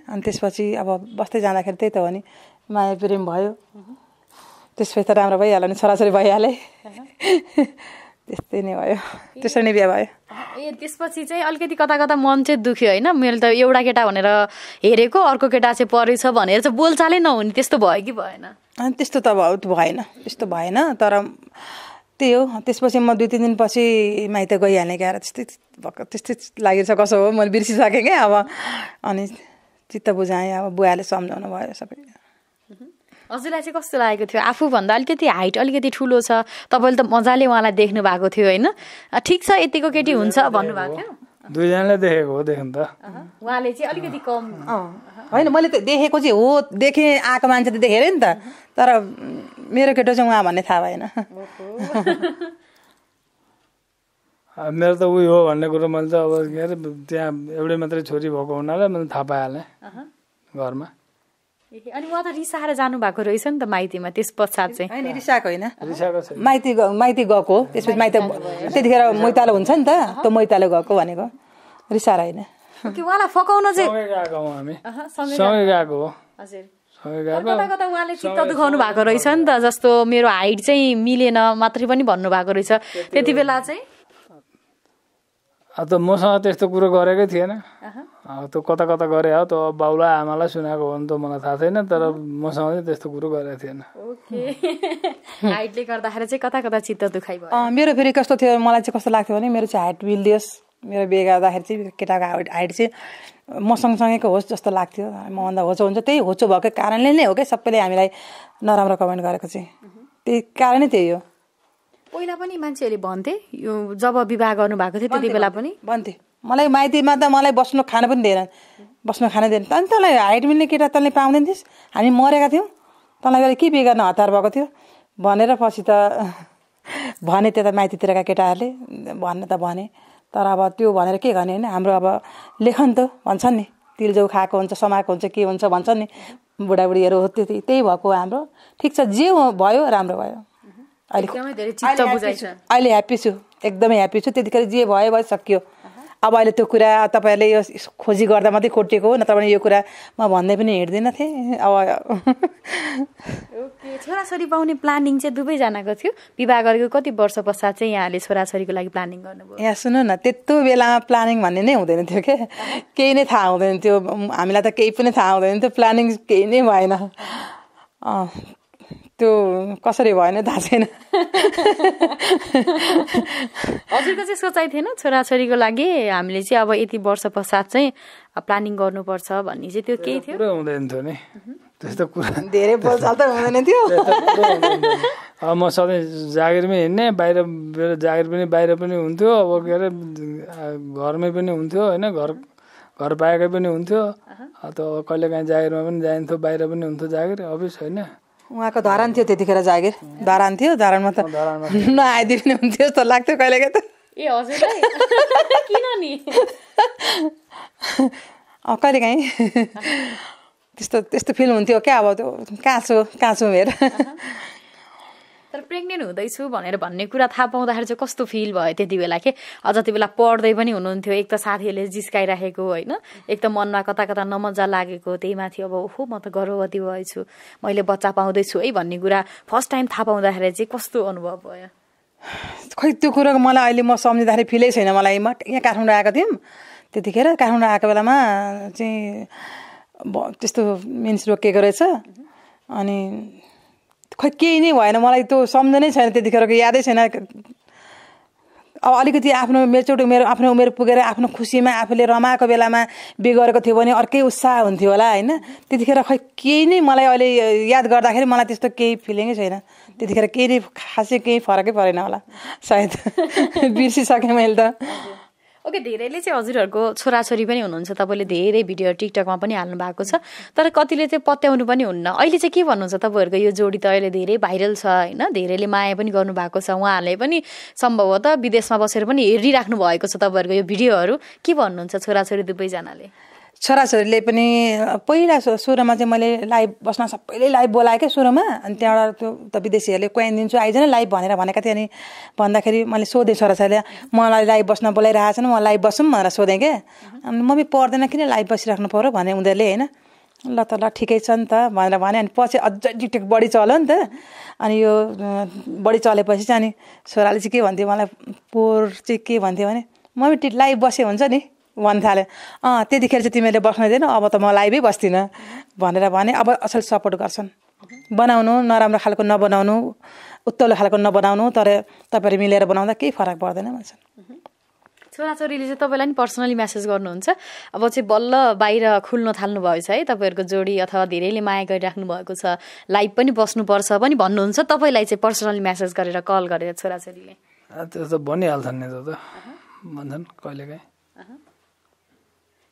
अनि त्यसपछि अब बस्दै जाँदाखेरि त्यही त हो नि माया प्रेम भयो त्यसपछि त राम्रो भइहाल्यो नि छोराछोरी भइहालेँ त्यस्तै नै भयो त्यसरी नै बिहा भयो ए त्यसपछि चाहिँ अलिकति कता कता मन चाहिँ दुख्यो होइन मैले त एउटा केटा भनेर हेरेको अर्को केटा चाहिँ परेछ भनेर चाहिँ बोलचालै नहुने त्यस्तो भयो कि भएन त्यस्तो त भएन त्यस्तो भएन तर त्यही हो त्यसपछि म दुई तिन दिनपछि माइत गइहालेँ गएर त्यस्तै भएको त्यस्तै लागेको छ कसो हो मैले बिर्सिसकेँ क्या अब अनि चित्त बुझाएँ अब बुवाले सम्झाउनु भयो सबै हजुरलाई चाहिँ कस्तो लागेको थियो आफूभन्दा अलिकति हाइट अलिकति ठुलो छ तपाईँले त मजाले उहाँलाई देख्नु भएको थियो होइन ठिक छ यतिको केटी हुन्छ भन्नुभएको थियो दुईजनाले देखेको हो देख्नु त उहाँले चाहिँ अलिकति कम होइन मैले त देखेको चाहिँ हो देखेँ आएको मान्छे त देखेँ नि त तर मेरो केटो चाहिँ उहाँ भन्ने थाहा भएन मेरो त उयो हो भन्ने कुरो मैले त अब के अरे त्यहाँ एउटै मात्रै छोरी भएको हुनाले मैले थाहा पाइहालेँ घरमा अनि उहाँ त रिसाएर जानु भएको रहेछ नि त माइतीमा त्यस पश्चात चाहिँ होइन रिसाएको होइन माइती माइती गएको त्यसपछि माइत त्यतिखेर मैतालो हुन्छ नि त त्यो मैतालो गएको भनेको रिसाएर होइन उहाँलाई फकाउन चाहिँ उहाँले चित्त दुखाउनु भएको रहेछ नि त जस्तो मेरो हाइट चाहिँ मिलेन मात्रै पनि भन्नुभएको रहेछ त्यति बेला चाहिँ त मसँग त्यस्तो कुरो गरेकै थिएन त्यो कता कता गरे हो त बाउलाई आमालाई सुनाएको हो भने त मलाई थाहा थिएन तर मसँग चाहिँ त्यस्तो कुरो गरेको थिएन हाइटले गर्दाखेरि चाहिँ कता कता चित्त दुखाइ मेरो फेरि कस्तो थियो मलाई चाहिँ कस्तो लाग्थ्यो भने मेरो चाहिँ हाइट बिल्दियोस् मेरो बिहे गर्दाखेरि चाहिँ केटाको हाइट हाइट चाहिँ म सँगसँगैको होस् जस्तो लाग्थ्यो मभन्दा होचो हुन्छ त्यही होचो भएको कारणले नै हो क्या सबैले हामीलाई नराम्रो कमेन्ट गरेको चाहिँ त्यही कारणै त्यही हो पहिला पनि मान्छेहरूले भन्थे यो जब विवाह गर्नुभएको थियो त्यति बेला पनि भन्थे मलाई माइतीमा त मलाई बस्नु खान पनि दिएन बस्नु खान दिएन अनि तँलाई हाइट मिल्ने केटा तँले पाउँदैन थिइस् हामी मरेका थियौँ तँलाई के बिहे गर्न हतार भएको थियो भनेर पछि त भने त्यो त माइतीतिरका केटाहरूले भन्न त भने तर अब त्यो भनेर के गर्ने होइन हाम्रो अब लेखन त भन्छन् नि तिलजौ खाएको हुन्छ समाएको हुन्छ के हुन्छ भन्छन् नि बुढाबुढीहरू हो त्यो त्यही भएको हाम्रो ठिक छ जे भयो राम्रो भयो अहिले चित्त अहिले ह्याप्पी छु एकदमै ह्याप्पी छु त्यतिखेर जे भयो भयो सकियो अब अहिले त्यो कुरा तपाईँहरूले यो खोजी गर्दा मात्रै खोटिएको हो न तपाईँले यो कुरा म भन्दै पनि हिँड्दिनँ थिएँ अब छोराछोरी पाउने प्लानिङ चाहिँ दुवैजनाको थियो विवाह गरेको कति वर्ष पश्चात चाहिँ यहाँले छोराछोरीको लागि प्लानिङ गर्नुभयो यहाँ सुन्नु न त्यत्रो बेलामा प्लानिङ भन्ने नै हुँदैन थियो के केही नै थाहा हुँदैन थियो हामीलाई त केही पनि थाहा हुँदैन थियो प्लानिङ केही नै भएन त्यो कसरी भएन थाहा छैन हजुरको चाहिँ सोचाइ थिएन छोराछोरीको लागि हामीले चाहिँ अब यति वर्ष पश्चात चाहिँ प्लानिङ गर्नुपर्छ भन्ने चाहिँ त्यो केही थियो हुँदैन थियो नि त्यस्तो कुरा धेरै बोलचाल त हुँदैन थियो अब म सधैँ जागिरमै हिँड्ने बाहिर जागिर पनि बाहिर पनि हुन्थ्यो अब के अरे घरमै पनि हुन्थ्यो होइन घर घर पाएकै पनि हुन्थ्यो त कहिलेकाहीँ जागिरमा पनि जाइन्थ्यो बाहिर पनि हुन्थ्यो जागिर अफिस होइन उहाँको धरान थियो त्यतिखेर जागिर धरान थियो धरानमा त नआइदिने हुन्थ्यो जस्तो लाग्थ्यो कहिले त ए हजुर किन नि कहिले काहीँ त्यस्तो त्यस्तो फिल हुन्थ्यो क्या अब त्यो काँचो काँचो हेर तर प्रेग्नेन्ट हुँदैछु भनेर भन्ने कुरा थाहा पाउँदाखेरि चाहिँ कस्तो फिल भयो त्यति बेला के अझ त्यति बेला पढ्दै पनि हुनुहुन्थ्यो एक त साथीहरूले जिस्काइराखेको होइन एक त मनमा कता कता नमजा लागेको त्यही माथि अब ओहो म त गर्भवती भएछु मैले बच्चा पाउँदैछु है भन्ने कुरा फर्स्ट टाइम थाहा पाउँदाखेरि चाहिँ कस्तो अनुभव भयो खै त्यो कुरो मलाई अहिले म सम्झिँदाखेरि फिलै छैन मलाई म यहाँ काठमाडौँ आएको थियौँ त्यतिखेर काठमाडौँ आएको बेलामा चाहिँ त्यस्तो मिन्स रोकिएको रहेछ अनि खै केही नै भएन मलाई त्यो सम्झनै छैन त्यतिखेरको यादै छैन अब अलिकति आफ्नो मेचोट उमेर आफ्नो उमेर पुगेर आफ्नो खुसीमा आफूले रमाएको बेलामा बिगरेको थियो भने अर्कै उत्साह हुन्थ्यो होला होइन त्यतिखेर खै केही नै मलाई अहिले याद गर्दाखेरि मलाई त्यस्तो केही फिलिङै छैन त्यतिखेर केही नै खासै केही फरकै परेन होला सायद बिर्सिसकेँ मैले त ओके धेरैले चाहिँ हजुरहरूको छोराछोरी पनि हुनुहुन्छ तपाईँले धेरै भिडियो टिकटकमा पनि हाल्नु भएको छ तर कतिले चाहिँ पत्याउनु पनि हुन्न अहिले चाहिँ के भन्नुहुन्छ तपाईँहरूको यो जोडी त अहिले धेरै भाइरल छ होइन धेरैले माया पनि गर्नुभएको छ उहाँहरूले पनि सम्भवतः विदेशमा बसेर पनि हेरिराख्नु भएको छ तपाईँहरूको यो भिडियोहरू के भन्नुहुन्छ छोराछोरी दुवैजनाले छोराछोरीले पनि पहिला सुरुमा चाहिँ मैले लाइभ बस्न सबैले लाइभ बोलाएँ क्या सुरुमा अनि त्यहाँबाट त्यो त विदेशीहरूले कोइन दिन्छु आइज लाइभ भनेर भनेको थिएँ अनि भन्दाखेरि मैले सोधेँ छोराछोरीले मलाई लाइभ बस्न बोलाइरहेको छन् म लाइभ बसौँ भनेर सोधेँ क्या अनि मम्मी पर्दैन किन लाइभ बसिराख्नु पऱ्यो भने उनीहरूले होइन ल त ल ठिकै छ नि त भनेर भने अनि पछि अझै टिकटिक बढी चल्यो नि त अनि यो बढी चलेपछि चाहिँ अनि छोराले चाहिँ के भन्थ्यो मलाई पोहोर चाहिँ के भन्थ्यो भने मम्मी टि लाइभ बस्यो हुन्छ नि भन्न थाल्यो अँ त्यतिखेर चाहिँ तिमीहरूले बस्नै दिएन अब त म लाइभै बस्दिनँ भनेर भने अब असल सपोर्ट गर्छन् बनाउनु नराम्रो खालको नबनाउनु उत्तलो खालको नबनाउनु तर तपाईँहरू मिलेर बनाउँदा केही फरक पर्दैन भन्छन् छोराछोरीले चाहिँ तपाईँलाई नि पर्सनली म्यासेज गर्नुहुन्छ अब चाहिँ बल्ल बाहिर खुल्न थाल्नु थाल्नुभएछ है तपाईँहरूको जोडी अथवा धेरैले माया गरिराख्नु भएको छ लाइभ पनि बस्नुपर्छ पनि भन्नुहुन्छ तपाईँलाई चाहिँ पर्सनली म्यासेज गरेर कल गरेर छोराछोरीले त्यो त भनिहाल्छन् नि त भन्छन् कहिलेकाहीँ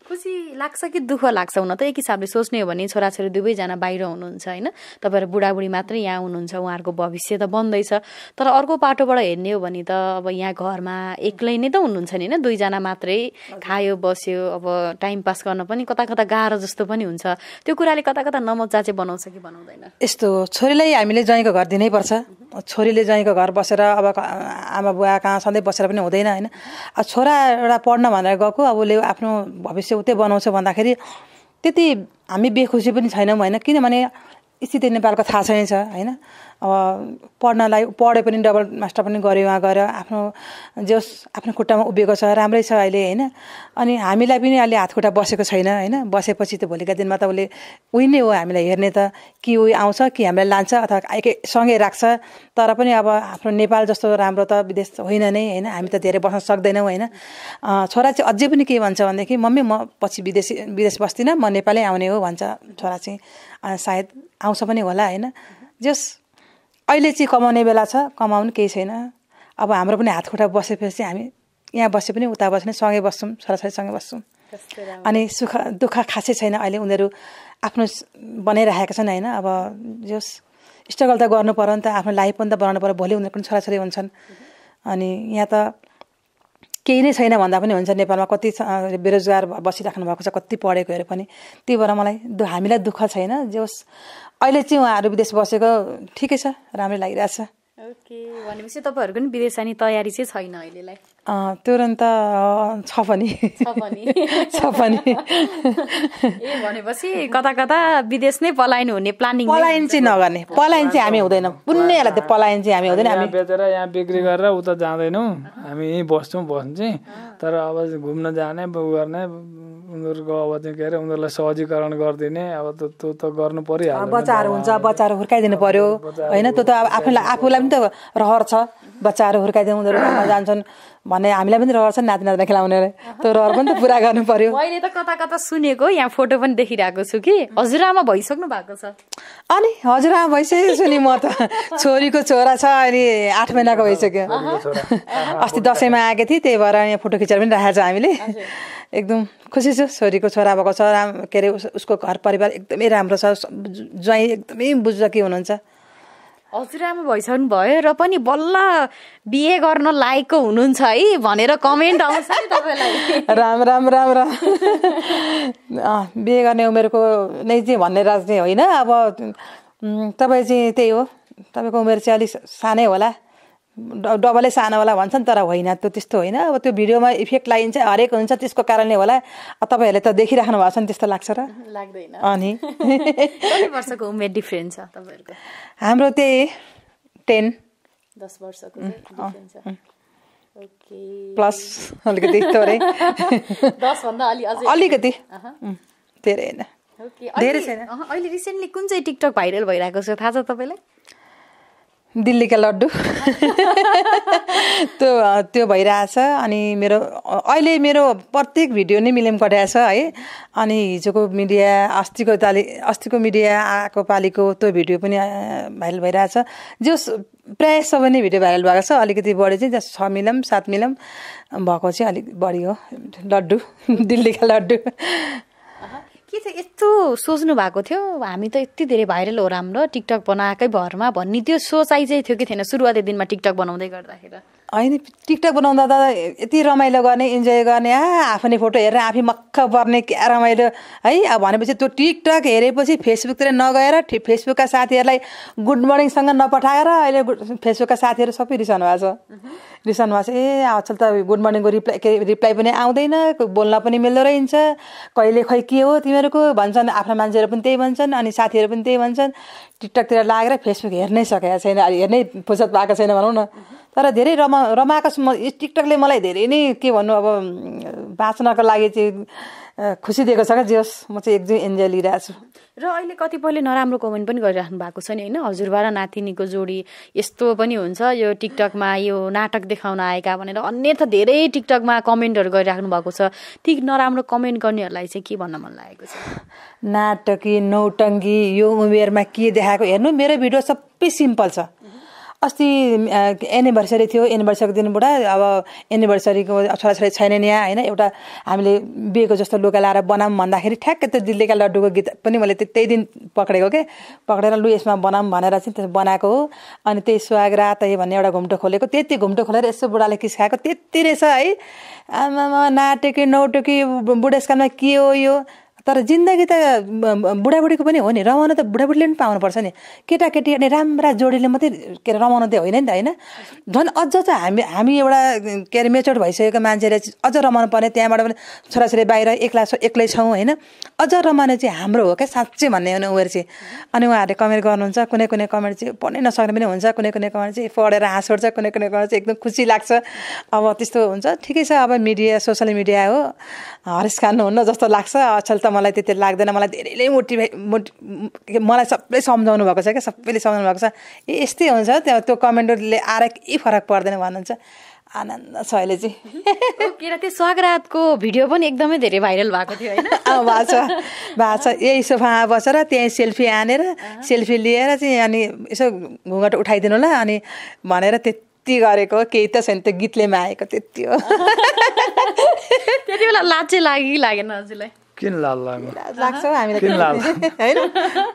खुसी लाग्छ कि दुःख लाग्छ हुन त एक हिसाबले सोच्ने हो भने छोराछोरी दुवैजना बाहिर हुनुहुन्छ होइन तपाईँहरू बुढाबुढी मात्रै यहाँ हुनुहुन्छ उहाँहरूको भविष्य त बन्दैछ तर अर्को पाटोबाट हेर्ने हो भने त अब यहाँ घरमा एक्लै नै त हुनुहुन्छ नि होइन दुईजना मात्रै खायो बस्यो अब टाइम पास गर्न पनि कता कता गाह्रो जस्तो पनि हुन्छ त्यो कुराले कता कता नमजा चाहिँ बनाउँछ कि बनाउँदैन यस्तो छोरीलाई हामीले जहीँको घर दिनैपर्छ छोरीले जहीँको घर बसेर अब आमा बुवा कहाँ सधैँ बसेर पनि हुँदैन होइन छोरा एउटा पढ्न भनेर गएको अब उसले आफ्नो भविष्य उतै बनाउँछ भन्दाखेरि त्यति हामी बेखुसी पनि छैनौँ होइन किनभने स्थिति नेपालको थाहा छैन छ होइन अब पढ्नलाई पढे पनि डबल मास्टर पनि गऱ्यो उहाँ गएर आफ्नो जस आफ्नो खुट्टामा उभिएको छ राम्रै छ अहिले होइन अनि हामीलाई पनि अहिले हात खुट्टा बसेको छैन होइन बसेपछि त भोलिका दिनमा त उसले उही नै हो हामीलाई हेर्ने त कि उयो आउँछ कि हामीलाई लान्छ अथवा सँगै राख्छ तर पनि अब आफ्नो नेपाल जस्तो राम्रो त विदेश होइन नै होइन हामी त धेरै बस्न सक्दैनौँ होइन छोरा चाहिँ अझै पनि के भन्छ भनेदेखि मम्मी म पछि विदेशी विदेश बस्दिनँ म नेपालै आउने हो भन्छ छोरा चाहिँ सायद आउँछ पनि होला होइन जस अहिले चाहिँ कमाउने बेला छ कमाउनु केही छैन अब हाम्रो पनि हातखुट्टा बसेपछि हामी यहाँ बसे पनि उता बस्ने सँगै बस्छौँ छोराछोरीसँगै बस्छौँ अनि सुख दुःख खासै छैन अहिले उनीहरू आफ्नो बनाइराखेका छन् होइन अब जस स्ट्रगल त गर्नु पऱ्यो नि त आफ्नो लाइफ पनि त बनाउनु पऱ्यो भोलि उनीहरू पनि छोराछोरी हुन्छन् अनि यहाँ त केही नै छैन भन्दा पनि हुन्छ नेपालमा कति बेरोजगार बसिराख्नु भएको छ कति पढेकोहरू पनि त्यही भएर मलाई हामीलाई दुःख छैन जस अहिले चाहिँ उहाँहरू विदेश बसेको ठिकै छ राम्रै लागिरहेछ ओके भनेपछि तपाईँहरूको पनि विदेश जाने तयारी चाहिँ छैन अहिलेलाई तुरन्त छ पनि छ पनि भनेपछि कता कता विदेश नै पलायन हुने प्लानिङ पलायन चाहिँ नगर्ने पलायन चाहिँ हामी हुँदैन पुण्यहरूलाई त्यो पलायन चाहिँ हामी हुँदैन हामी बेचेर यहाँ बिक्री गरेर उता जाँदैनौँ हामी यहीँ बस्छौँ बस्नु चाहिँ तर अब घुम्न जाने गर्ने उनीहरूको अब चाहिँ के अरे उनीहरूलाई सहजीकरण गरिदिने अब त्यो त गर्नु पऱ्यो बच्चाहरू हुन्छ बच्चाहरू हुर्काइदिनु पर्यो होइन त्यो त अब आफूलाई आफूलाई पनि त रहर छ बच्चाहरू हुर्काइदिउँ उनीहरू घरमा जान्छन् भन्ने हामीलाई पनि रहर छ नाति नातिना खेलाउने त्यो रहर पनि त पुरा गर्नु पर्यो मैले त कता कता सुनेको यहाँ फोटो पनि देखिरहेको छु कि हजुरआमा भइसक्नु भएको छ अनि हजुरआमा भइसकेको छु नि म त छोरीको छोरा छ अनि आठ महिनाको भइसक्यो अस्ति दसैँमा आएको थिएँ त्यही भएर यहाँ फोटो खिचेर पनि राखेको छ हामीले एकदम खुसी छु छोरीको छोरा भएको छ राम के अरे उसको घर परिवार एकदमै राम्रो छ ज्वाइँ एकदमै बुझकी हुनुहुन्छ हजुर राम्रो भइसक्नु भयो र पनि बल्ल बिहे गर्न लायकको हुनुहुन्छ है भनेर कमेन्ट आउँछ राम राम राम राम बिहे गर्ने उमेरको नै चाहिँ भन्ने राज चाहिँ होइन अब तपाईँ चाहिँ त्यही हो तपाईँको उमेर चाहिँ अलिक सानै होला डबलै सानो होला भन्छन् तर होइन त्यो त्यस्तो होइन अब त्यो भिडियोमा इफेक्ट लाइन चाहिँ हरेक हुन्छ त्यसको कारणले होला तपाईँहरूले त देखिराख्नु भएको छ नि त्यस्तो लाग्छ र लाग्दैन अनि वर्षको उमेर डिफ्रेन्ट छ तपाईँहरूको हाम्रो त्यही टेन दस वर्षको प्लस अलिकति थोरै दसभन्दा अलि अलिकति धेरै होइन धेरै छैन अहिले रिसेन्टली कुन चाहिँ टिकटक भाइरल भइरहेको छ थाहा छ तपाईँलाई दिल्लीका लड्डु त्यो त्यो भइरहेछ अनि मेरो अहिले मेरो प्रत्येक भिडियो नै मिलेम कटाएछ है अनि हिजोको मिडिया अस्तिको ताली अस्तिको मिडिया आएको पालिको त्यो भिडियो पनि भाइरल भइरहेछ जो प्रायः सबै नै भिडियो भाइरल भएको छ अलिकति बढी चाहिँ छ मिलम सात मिलम भएको चाहिँ अलिक बढी हो लड्डु दिल्लीका लड्डु के चाहिँ यस्तो सोच्नु भएको थियो हामी त यति धेरै भाइरल हो राम्रो टिकटक बनाएकै भरमा भन्ने त्यो सोचाइ चाहिँ थियो कि थिएन सुरुवाती दिनमा टिकटक बनाउँदै गर्दाखेरि होइन टिकटक बनाउँदा त यति रमाइलो गर्ने इन्जोय गर्ने आ आफ्नै फोटो हेरेर आफै मक्ख पर्ने क्या रमाइलो है अब भनेपछि त्यो टिकटक हेरेपछि फेसबुकतिर नगएर फेसबुकका साथीहरूलाई गुड मर्निङसँग नपठाएर अहिले फेसबुकका साथीहरू सबै रिसाउनु भएको छ रिसाउनु भएको छ ए आजकल त गुड मर्निङको रिप्लाई के रिप्लाई पनि आउँदैन बोल्न पनि मिल्दो रहन्छ कहिले खै के हो तिमीहरूको भन्छन् आफ्ना मान्छेहरू पनि त्यही भन्छन् अनि साथीहरू पनि त्यही भन्छन् टिकटकतिर लागेर फेसबुक हेर्नै सकेको छैन हेर्नै फुर्सद भएको छैन भनौँ न तर धेरै रमा रमाएको छु म टिकटकले मलाई धेरै नै के भन्नु अब बाँच्नको लागि चाहिँ खुसी दिएको छ क्या जे होस् म चाहिँ एकदम इन्जोय लिइरहेको छु र अहिले कतिपयले नराम्रो कमेन्ट पनि गरिराख्नु भएको छ नि होइन हजुरबा र नातिनीको जोडी यस्तो पनि हुन्छ यो टिकटकमा यो नाटक देखाउन आएका भनेर अन्यथा धेरै टिकटकमा कमेन्टहरू गरिराख्नु भएको छ ती नराम्रो कमेन्ट गर्नेहरूलाई चाहिँ के भन्न मन लागेको छ नाटकी नौटङ्गी यो उमेरमा के देखाएको हेर्नु मेरो भिडियो सबै सिम्पल छ अस्ति एनिभर्सरी थियो एनिभर्सरीको दिनबाट अब एनिभर्सरीको छोराछोरी छैन नि यहाँ होइन एउटा हामीले बिहेको जस्तो लुगा लाएर बनाऊँ भन्दाखेरि ठ्याक्कै त्यो दिल्लीका लड्डुको गीत पनि मैले त्यही दिन पक्रेको के पक्रेर लु यसमा बनाऊँ भनेर चाहिँ त्यो बनाएको हो अनि त्यही स्वाग रात भन्ने एउटा घुम्टो खोलेको त्यति घुम्टो खोलेर यसो बुढाले किस्काएको त्यति रहेछ है आमामा नाटेकी नौटेकी बुढेसकालमा के हो यो तर जिन्दगी त बुढाबुढीको पनि हो नि रमाउनु त बुढाबुढीले पनि पाउनुपर्छ नि केटाकेटी अनि राम्रा जोडीले मात्रै के अरे रमाउनु त होइन नि त होइन झन् अझ चाहिँ हामी हामी एउटा के अरे मेच्योर भइसकेको मान्छेले अझ रमाउनु पर्ने त्यहाँबाट पनि छोराछोरी बाहिर एक्ला एक्लै छौँ होइन अझ रमाउने चाहिँ हाम्रो हो क्या साँच्चै भन्ने होइन उयो चाहिँ अनि उहाँहरूले कमेन्ट गर्नुहुन्छ कुनै कुनै कमेन्ट चाहिँ पढ्नै नसक्ने पनि हुन्छ कुनै कुनै कमेन्ट चाहिँ पढेर हाँस उठ्छ कुनै कुनै कमेन्ट चाहिँ एकदम खुसी लाग्छ अब त्यस्तो हुन्छ ठिकै छ अब मिडिया सोसियल मिडिया हो हरिस खानु हुन्न जस्तो लाग्छ अचल त मलाई त्यति लाग्दैन मलाई धेरैले मोटिभेट मोटि मलाई सबै सम्झाउनु भएको छ क्या सबैले सम्झाउनु भएको छ ए यस्तै हुन्छ त्यहाँ त्यो कमेन्टले आएर केही फरक पर्दैन भन्नुहुन्छ आनन्द छ अहिले चाहिँ त्यो स्वागरातको भिडियो पनि एकदमै धेरै भाइरल भएको थियो होइन भएको छ भएको छ यही सोफामा बसेर त्यहीँ सेल्फी आनेर सेल्फी लिएर चाहिँ अनि यसो घुँघट उठाइदिनु ल अनि भनेर त्यति गरेको केही त छैन त्यो गीतले मागेको त्यति हो त्यति बेला लाजै लाग्यो कि लागेन हजुरलाई किन लाल लाग्छ हामीलाई किन लाल होइन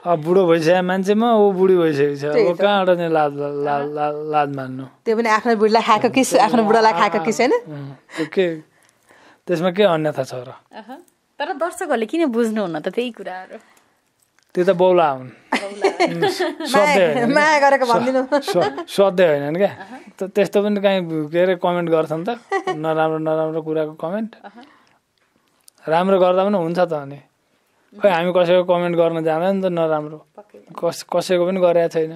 अब बुढो भइसक्यो मान्छेमा ऊ बुढी भइसकेको छ अब कहाँबाट नै लाज लाज मान्नु त्यो पनि आफ्नो बुढीलाई खाएको किस आफ्नो बुढालाई खाएको किस होइन के त्यसमा के अन्यथा छ र तर दर्शकहरूले किन बुझ्नुहुन्न त त्यही कुराहरू त्यो त बौला हुन् माया गरेको भनिदिनु सधैँ होइनन् क्या त्यस्तो पनि कहीँ के अरे कमेन्ट गर्छन् त नराम्रो नराम्रो कुराको कमेन्ट राम्रो गर्दा पनि हुन्छ त अनि खै हामी कसैको कमेन्ट गर्न जाँदैन नि त नराम्रो कस कसैको पनि गरेको छैन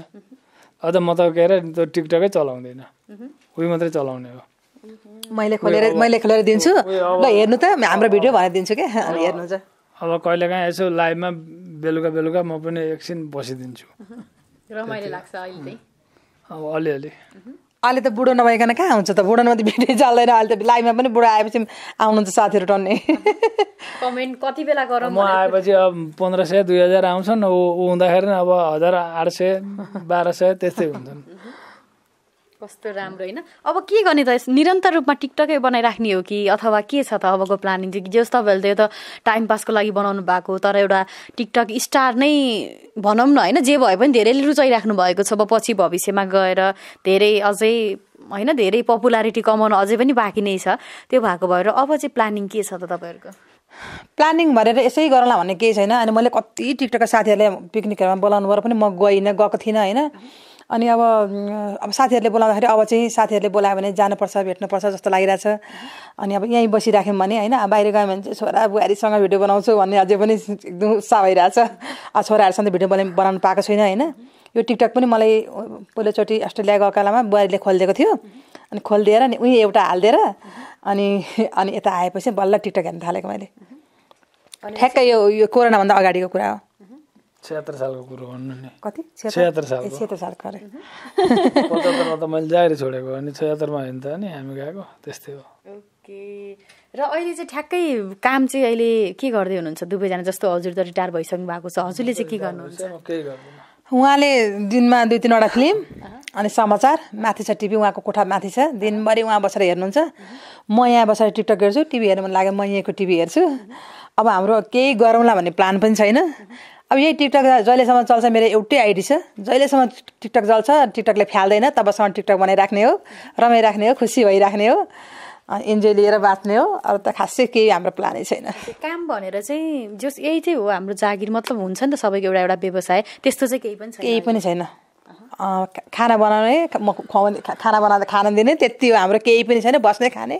अझ म त के अरे त्यो टिकटकै चलाउँदिनँ उयो मात्रै चलाउने हो मैले खोलेर मैले खोलेर दिन्छु ल हेर्नु त हाम्रो भिडियो क्या अब कहिले काहीँ यसो लाइभमा बेलुका बेलुका म पनि एकछिन बसिदिन्छु रमाइलो लाग्छ अब अलिअलि अहिले त बुढो नभइकन कहाँ हुन्छ त बुढोमा त भेटै चल्दैन अहिले त लाइभमा पनि बुढो आएपछि आउनुहुन्छ साथीहरू टन्ने कमेन्ट कति बेला गरौँ म आएपछि अब पन्ध्र सय दुई हजार आउँछन् ऊ हुँदाखेरि अब हजार आठ सय बाह्र सय त्यस्तै हुन्छन् कस्तो राम्रो होइन अब के गर्ने त निरन्तर रूपमा टिकटकै बनाइराख्ने हो कि अथवा के छ त अबको प्लानिङ चाहिँ जस तपाईँहरूले त यो त टाइम पासको लागि बनाउनु भएको तर एउटा टिकटक स्टार नै भनौँ न होइन जे भए पनि धेरैले रुचाइराख्नु भएको छ अब पछि भविष्यमा गएर धेरै अझै होइन धेरै पपुलारिटी कमाउन अझै पनि बाँकी नै छ त्यो भएको भएर अब चाहिँ प्लानिङ के छ त तपाईँहरूको प्लानिङ भनेर यसै गरौँला भन्ने केही छैन अनि मैले कति टिकटकका साथीहरूले पिकनिकहरूमा बोलाउनु भएर पनि म गइनँ गएको थिइनँ होइन अनि अब अब साथीहरूले बोलाउँदाखेरि अब चाहिँ साथीहरूले बोलायो भने जानुपर्छ भेट्नुपर्छ जस्तो लागिरहेछ अनि अब यहीँ बसिराख्यौँ भने होइन बाहिर गयो भने चाहिँ छोरा बुहारीसँग भिडियो बनाउँछु भन्ने अझै पनि एकदम उत्साह भइरहेछ छोराहरूसँग भिडियो बना बनाउनु पाएको छुइनँ होइन यो टिकटक पनि मलाई पहिलोचोटि अस्ट्रेलिया गएको बेलामा बुहारीले खोलिदिएको थियो अनि खोलिदिएर अनि उहीँ एउटा हालिदिएर अनि अनि यता आएपछि बल्ल टिकटक हेर्नु थालेको मैले ठ्याक्कै यो यो कोरोनाभन्दा अगाडिको कुरा हो छत्तर सालको कुरो भन्नु नि कति छत्तर साल छत्तर सालको अरे पचहत्तरमा त मैले जागिर छोडेको अनि छत्तरमा होइन त नि हामी गएको त्यस्तै हो ओके र अहिले चाहिँ ठ्याक्कै काम चाहिँ अहिले के गर्दै हुनुहुन्छ दुवैजना जस्तो हजुर त रिटायर भइसक्नु भएको छ हजुरले चाहिँ के गर्नुहुन्छ केही गर्दैन उहाँले दिनमा दुई तिनवटा फिल्म अनि समाचार माथि छ टिभी उहाँको कोठा माथि छ दिनभरि उहाँ बसेर हेर्नुहुन्छ म यहाँ बसेर टिकटक हेर्छु टिभी हेर्नु मन लाग्यो म यहाँको टिभी हेर्छु अब हाम्रो केही गरौँला भन्ने प्लान पनि छैन अब यही टिकटक जहिलेसम्म चल्छ मेरो एउटै आइडी छ जहिलेसम्म टिकटक चल्छ टिकटकले फ्याल्दैन तबसम्म टिकटक बनाइराख्ने हो रमाइराख्ने हो खुसी भइराख्ने हो इन्जोय लिएर बाँच्ने हो अरू त खासै केही हाम्रो प्लानै छैन काम भनेर चाहिँ जस यही चाहिँ हो हाम्रो जागिर मतलब हुन्छ नि त सबैको एउटा एउटा व्यवसाय त्यस्तो चाहिँ केही पनि छैन केही पनि छैन खाना बनाउने म खुवाउने खाना बनाउँदा खान दिने त्यति हो हाम्रो केही पनि छैन बस्ने खाने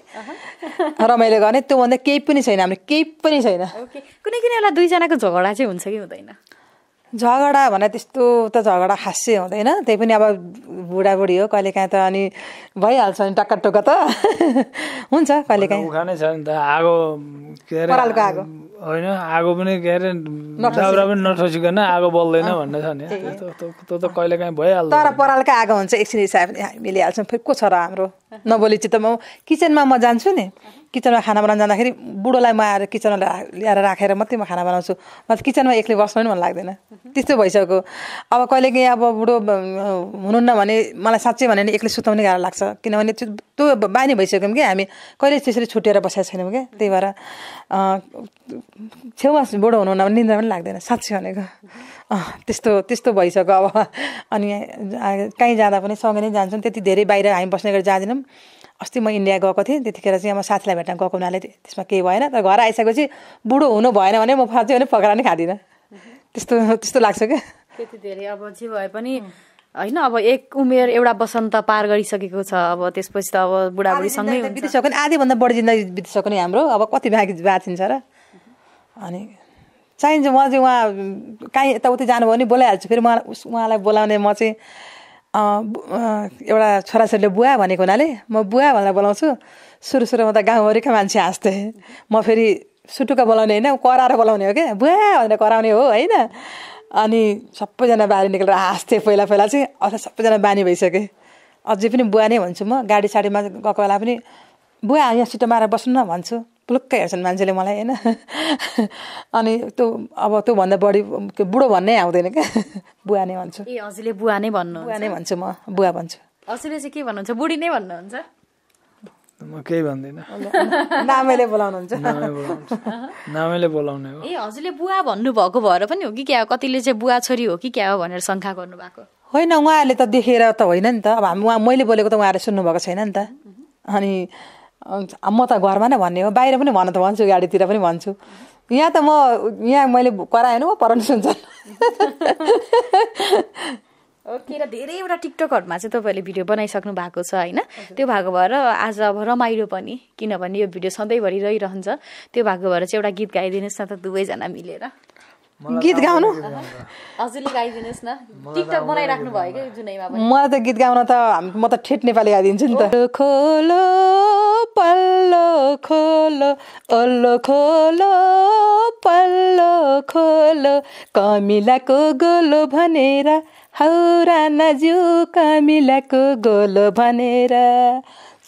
रमाइलो गर्ने त्योभन्दा केही पनि छैन हाम्रो केही पनि छैन कुनै कुनै बेला दुईजनाको झगडा चाहिँ हुन्छ कि हुँदैन झगडा भने त्यस्तो त झगडा खासै हुँदैन त्यही पनि अब बुढाबुढी हो कहिले काहीँ त अनि भइहाल्छ नि टक्का टुक्का त हुन्छ कहिले काहीँ छ नि त आगो के आगो होइन आगो पनि के अरे दाउरा पनि नठोसिकन आगो बल्दैन भन्ने छ नि त्यो त कहिले काहीँ भइहाल्छ तर परालको आगो हुन्छ एकछिन हिसाब मिलिहाल्छौँ फेरि को छ र हाम्रो नबोले म किचनमा म जान्छु नि किचनमा खाना बनाउनु जाँदाखेरि बुढोलाई म आएर किचनमा ल्याएर राखेर मात्रै म खाना बनाउँछु म किचनमा एक्लै बस्नु पनि मन लाग्दैन त्यस्तो भइसक्यो अब कहिले कहिलेकाहीँ अब बुढो हुनुहुन्न भने मलाई साँच्चै भने नि एक्लै सुताउने गाह्रो लाग्छ किनभने त्यो बानी भइसक्यौँ कि हामी कहिले त्यसरी छुटेर बसेको छैनौँ क्या त्यही भएर छेउमा बुढो हुनुहुन्न भने निन्द्रा पनि लाग्दैन साँच्चै भनेको त्यस्तो त्यस्तो भइसक्यो अब अनि कहीँ जाँदा पनि सँगै नै जान्छौँ त्यति धेरै बाहिर हामी बस्ने गरी जाँदैनौँ अस्ति म इन्डिया गएको थिएँ त्यतिखेर चाहिँ म साथीलाई भेट्न गएको हुनाले त्यसमा केही भएन तर घर आइसकेपछि बुढो हुनु भएन भने म फाँच्यो भने पक्रा नै खाँदिनँ त्यस्तो त्यस्तो लाग्छ क्या त्यति धेरै अब जे भए पनि होइन अब एक उमेर एउटा बसन्त पार गरिसकेको छ अब त्यसपछि त अब बुढाबुढीसँगै बितिसक्यो नि आधीभन्दा बढी जिन्दगी बितिसक्यो नि हाम्रो अब कति बाँकी बाँचिन्छ र अनि चाहिन्छ म चाहिँ उहाँ काहीँ यताउति जानुभयो भने बोलाइहाल्छु फेरि उहाँ उहाँलाई बोलाउने म चाहिँ एउटा छोराछोरीले बुवा भनेको हुनाले म बुवा भनेर बोलाउँछु सुरु सुरुमा त गाउँभरिका मान्छे हाँस्थे म फेरि सुटुक्का बोलाउने होइन कराएर बोलाउने हो क्या बुवा भनेर कराउने हो होइन अनि सबैजना बारी निकालेर हाँस्थेँ पहिला पहिला चाहिँ अथवा सबैजना बानी भइसकेँ अझै पनि बुवा नै भन्छु म गाडी साडीमा गएको बेला पनि बुवा यहाँ सिटो मारेर बस्नु न भन्छु पुलुक्कै हेर्छन् मान्छेले मलाई होइन अनि त्यो अब त्योभन्दा बढी त्यो बुढो भन्नै आउँदैन क्या बुवा नै भन्छु ए हजुरले बुवा नै भन्नु बुवा नै भन्छु म बुवा भन्छु हजुरले चाहिँ के भन्नुहुन्छ बुढी नै भन्नुहुन्छ म केही भन्दिनँ नामैले बोलाउनुहुन्छ नामैले बोलाउने हो ए हजुरले बुवा भन्नुभएको भएर पनि हो कि क्या हो कतिले चाहिँ बुवा छोरी हो कि क्या हो भनेर शङ्का गर्नुभएको होइन उहाँहरूले त देखेर त होइन नि त अब हामी उहाँ मैले बोलेको त उहाँहरूले सुन्नुभएको छैन नि त अनि म त घरमा नै भन्ने हो बाहिर पनि भन त भन्छु गाडीतिर पनि भन्छु यहाँ त म यहाँ मैले कराएन म परन सुन्छन् ओके र धेरैवटा टिकटकहरूमा चाहिँ तपाईँहरूले भिडियो बनाइसक्नु भएको छ होइन त्यो भएको भएर आज अब रमाइलो पनि किनभने यो भिडियो सधैँभरि रहिरहन्छ त्यो भएको भएर चाहिँ एउटा गीत गाइदिनुहोस् न त दुवैजना मिलेर गीत गाउनु मलाई त गीत गाउन त म त ठेट नेपाली गाइदिन्छु नि त खोलो पल्लो खोलो ओल्लो खोलो पल्लो खोलो कमिलाको गोलो भनेर हौरा नजु कमिलाको गोलो भनेर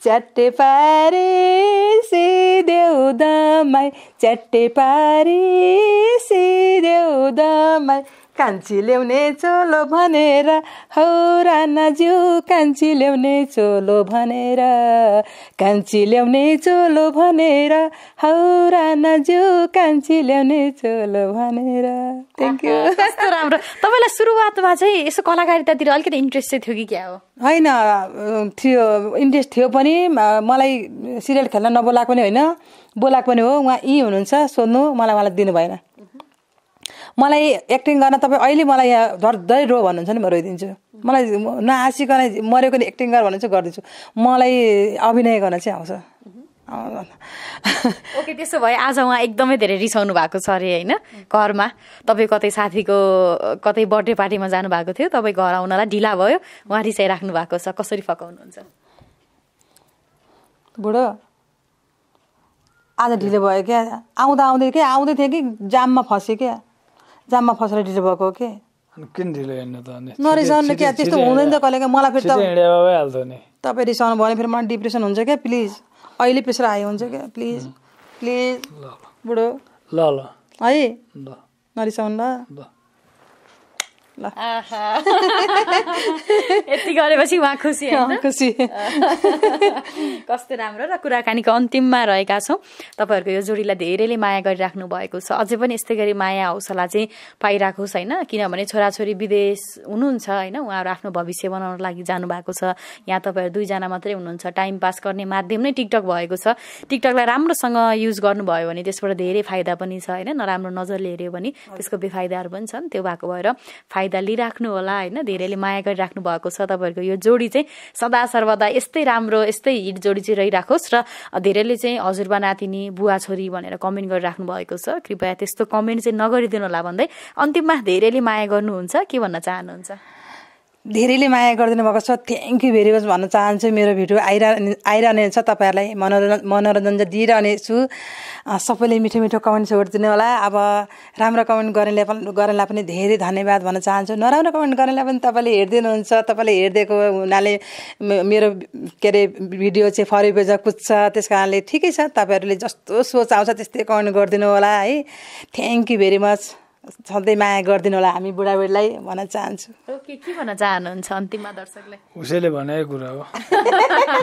च्याटे पारे सिदेउ दमाई च्याटे पारे सिदेउ दमाई कान्छी ल्याउने चोलो भनेर हौ रानाज्यू कान्छी ल्याउने चोलो भनेर कान्छी ल्याउने चोलो भनेर हौ रानाज्यू कान्छी ल्याउने चोलो भनेर थ्याङ्क यू कस्तो राम्रो तपाईँलाई सुरुवातमा चाहिँ यसो कलाकारितातिर अलिकति इन्ट्रेस्ट चाहिँ थियो कि क्या हो होइन थियो इन्ट्रेस्ट थियो पनि मलाई सिरियल खेल्न नबोलाएको पनि होइन बोलाएको पनि हो उहाँ यहीँ हुनुहुन्छ सोध्नु मलाई उहाँलाई दिनु भएन मलाई एक्टिङ गर्न तपाईँ अहिले मलाई यहाँ धर्दै रो भन्नुहुन्छ नि म रोइदिन्छु मलाई नहाँसिकन मरेको नि एक्टिङ गर चाहिँ गरिदिन्छु मलाई अभिनय गर्न चाहिँ आउँछ ओके त्यसो भए आज उहाँ एकदमै धेरै रिसाउनु भएको छ अरे होइन घरमा तपाईँ कतै साथीको कतै बर्थडे पार्टीमा जानुभएको थियो तपाईँ घर आउनलाई ढिला भयो उहाँ रिसाइराख्नु भएको छ कसरी फकाउनुहुन्छ बुढो आज ढिलो भयो क्या आउँदा आउँदै क्या आउँदै थियो कि जाममा फसेँ क्या जाममा फसेर ढिलो भएको हो कि किन ढिलो हिँड्नु त नरिसाउनु क्या त्यस्तो हुँदैन त कहिले काहीँ मलाई फेरि तपाईँ रिसाउनु भयो भने फेरि मलाई डिप्रेसन हुन्छ क्या प्लिज अहिले प्रेसर आयो हुन्छ क्या प्लिज प्लिज बुढो ल ल है नरिसाउनु ल ल यति गरेपछि उहाँ खुसी खुसी कस्तो राम्रो र कुराकानीको अन्तिममा रहेका छौँ तपाईँहरूको यो जोडीलाई धेरैले माया गरिराख्नु भएको छ अझै पनि यस्तै गरी माया हौसला चाहिँ पाइराखोस् होइन किनभने छोराछोरी विदेश हुनुहुन्छ होइन उहाँहरू आफ्नो भविष्य बनाउनको लागि जानु भएको छ यहाँ तपाईँहरू दुईजना मात्रै हुनुहुन्छ टाइम पास गर्ने माध्यम नै टिकटक भएको छ टिकटकलाई राम्रोसँग युज गर्नुभयो भने त्यसबाट धेरै फाइदा पनि छ होइन नराम्रो नजरले हेऱ्यो भने त्यसको बेफाइदाहरू पनि छन् त्यो भएको भएर फाइदा फाइदा लिइराख्नु होला होइन धेरैले माया गरिराख्नु भएको छ तपाईँहरूको यो जोडी चाहिँ सदा सर्वदा यस्तै राम्रो यस्तै हिट जोडी चाहिँ रहिराखोस् र धेरैले चाहिँ हजुरबा नातिनी बुवा छोरी भनेर कमेन्ट गरिराख्नु भएको छ कृपया त्यस्तो कमेन्ट चाहिँ नगरिदिनु होला भन्दै अन्तिममा धेरैले माया गर्नुहुन्छ के भन्न चाहनुहुन्छ धेरैले माया गरिदिनु भएको छ थ्याङ्क यू भेरी मच भन्न चाहन्छु मेरो भिडियो आइरह आइरहने छ तपाईँहरूलाई मनोरञ्जन मनोरञ्जन दिइरहनेछु सबैले मिठो मिठो कमेन्ट छोडिदिनु होला अब राम्रो कमेन्ट गर्नेलाई पनि गर्नेलाई पनि धेरै धन्यवाद भन्न चाहन्छु नराम्रो कमेन्ट गर्नेलाई पनि तपाईँले हेरिदिनुहुन्छ तपाईँले हेरिदिएको हुनाले मेरो के अरे भिडियो चाहिँ फरिबेज कुद्छ त्यस कारणले ठिकै छ तपाईँहरूले जस्तो सोच आउँछ त्यस्तै कमेन्ट गरिदिनु होला है थ्याङ्क यू भेरी मच सधैँ माया गरिदिनु होला हामी बुढाबुढीलाई भन्न चाहन्छु ओके के भन्न चाहनुहुन्छ अन्तिममा दर्शकलाई उसैले भनेकै कुरा हो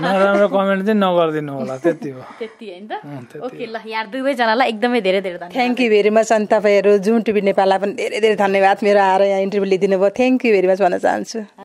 नराम्रो कमेन्ट चाहिँ नगरिदिनु होला त्यति हो त्यति होइन ओके ल यहाँ दुवैजनालाई एकदमै धेरै धेरै धन्यवाद थ्याङ्क यू भेरी मच अनि तपाईँहरू जुम टिभी नेपाललाई पनि धेरै धेरै धन्यवाद मेरो आएर यहाँ इन्टरभ्यू लिइदिनु भयो थ्याङ्क यू भेरी मच भन्न चाहन्छु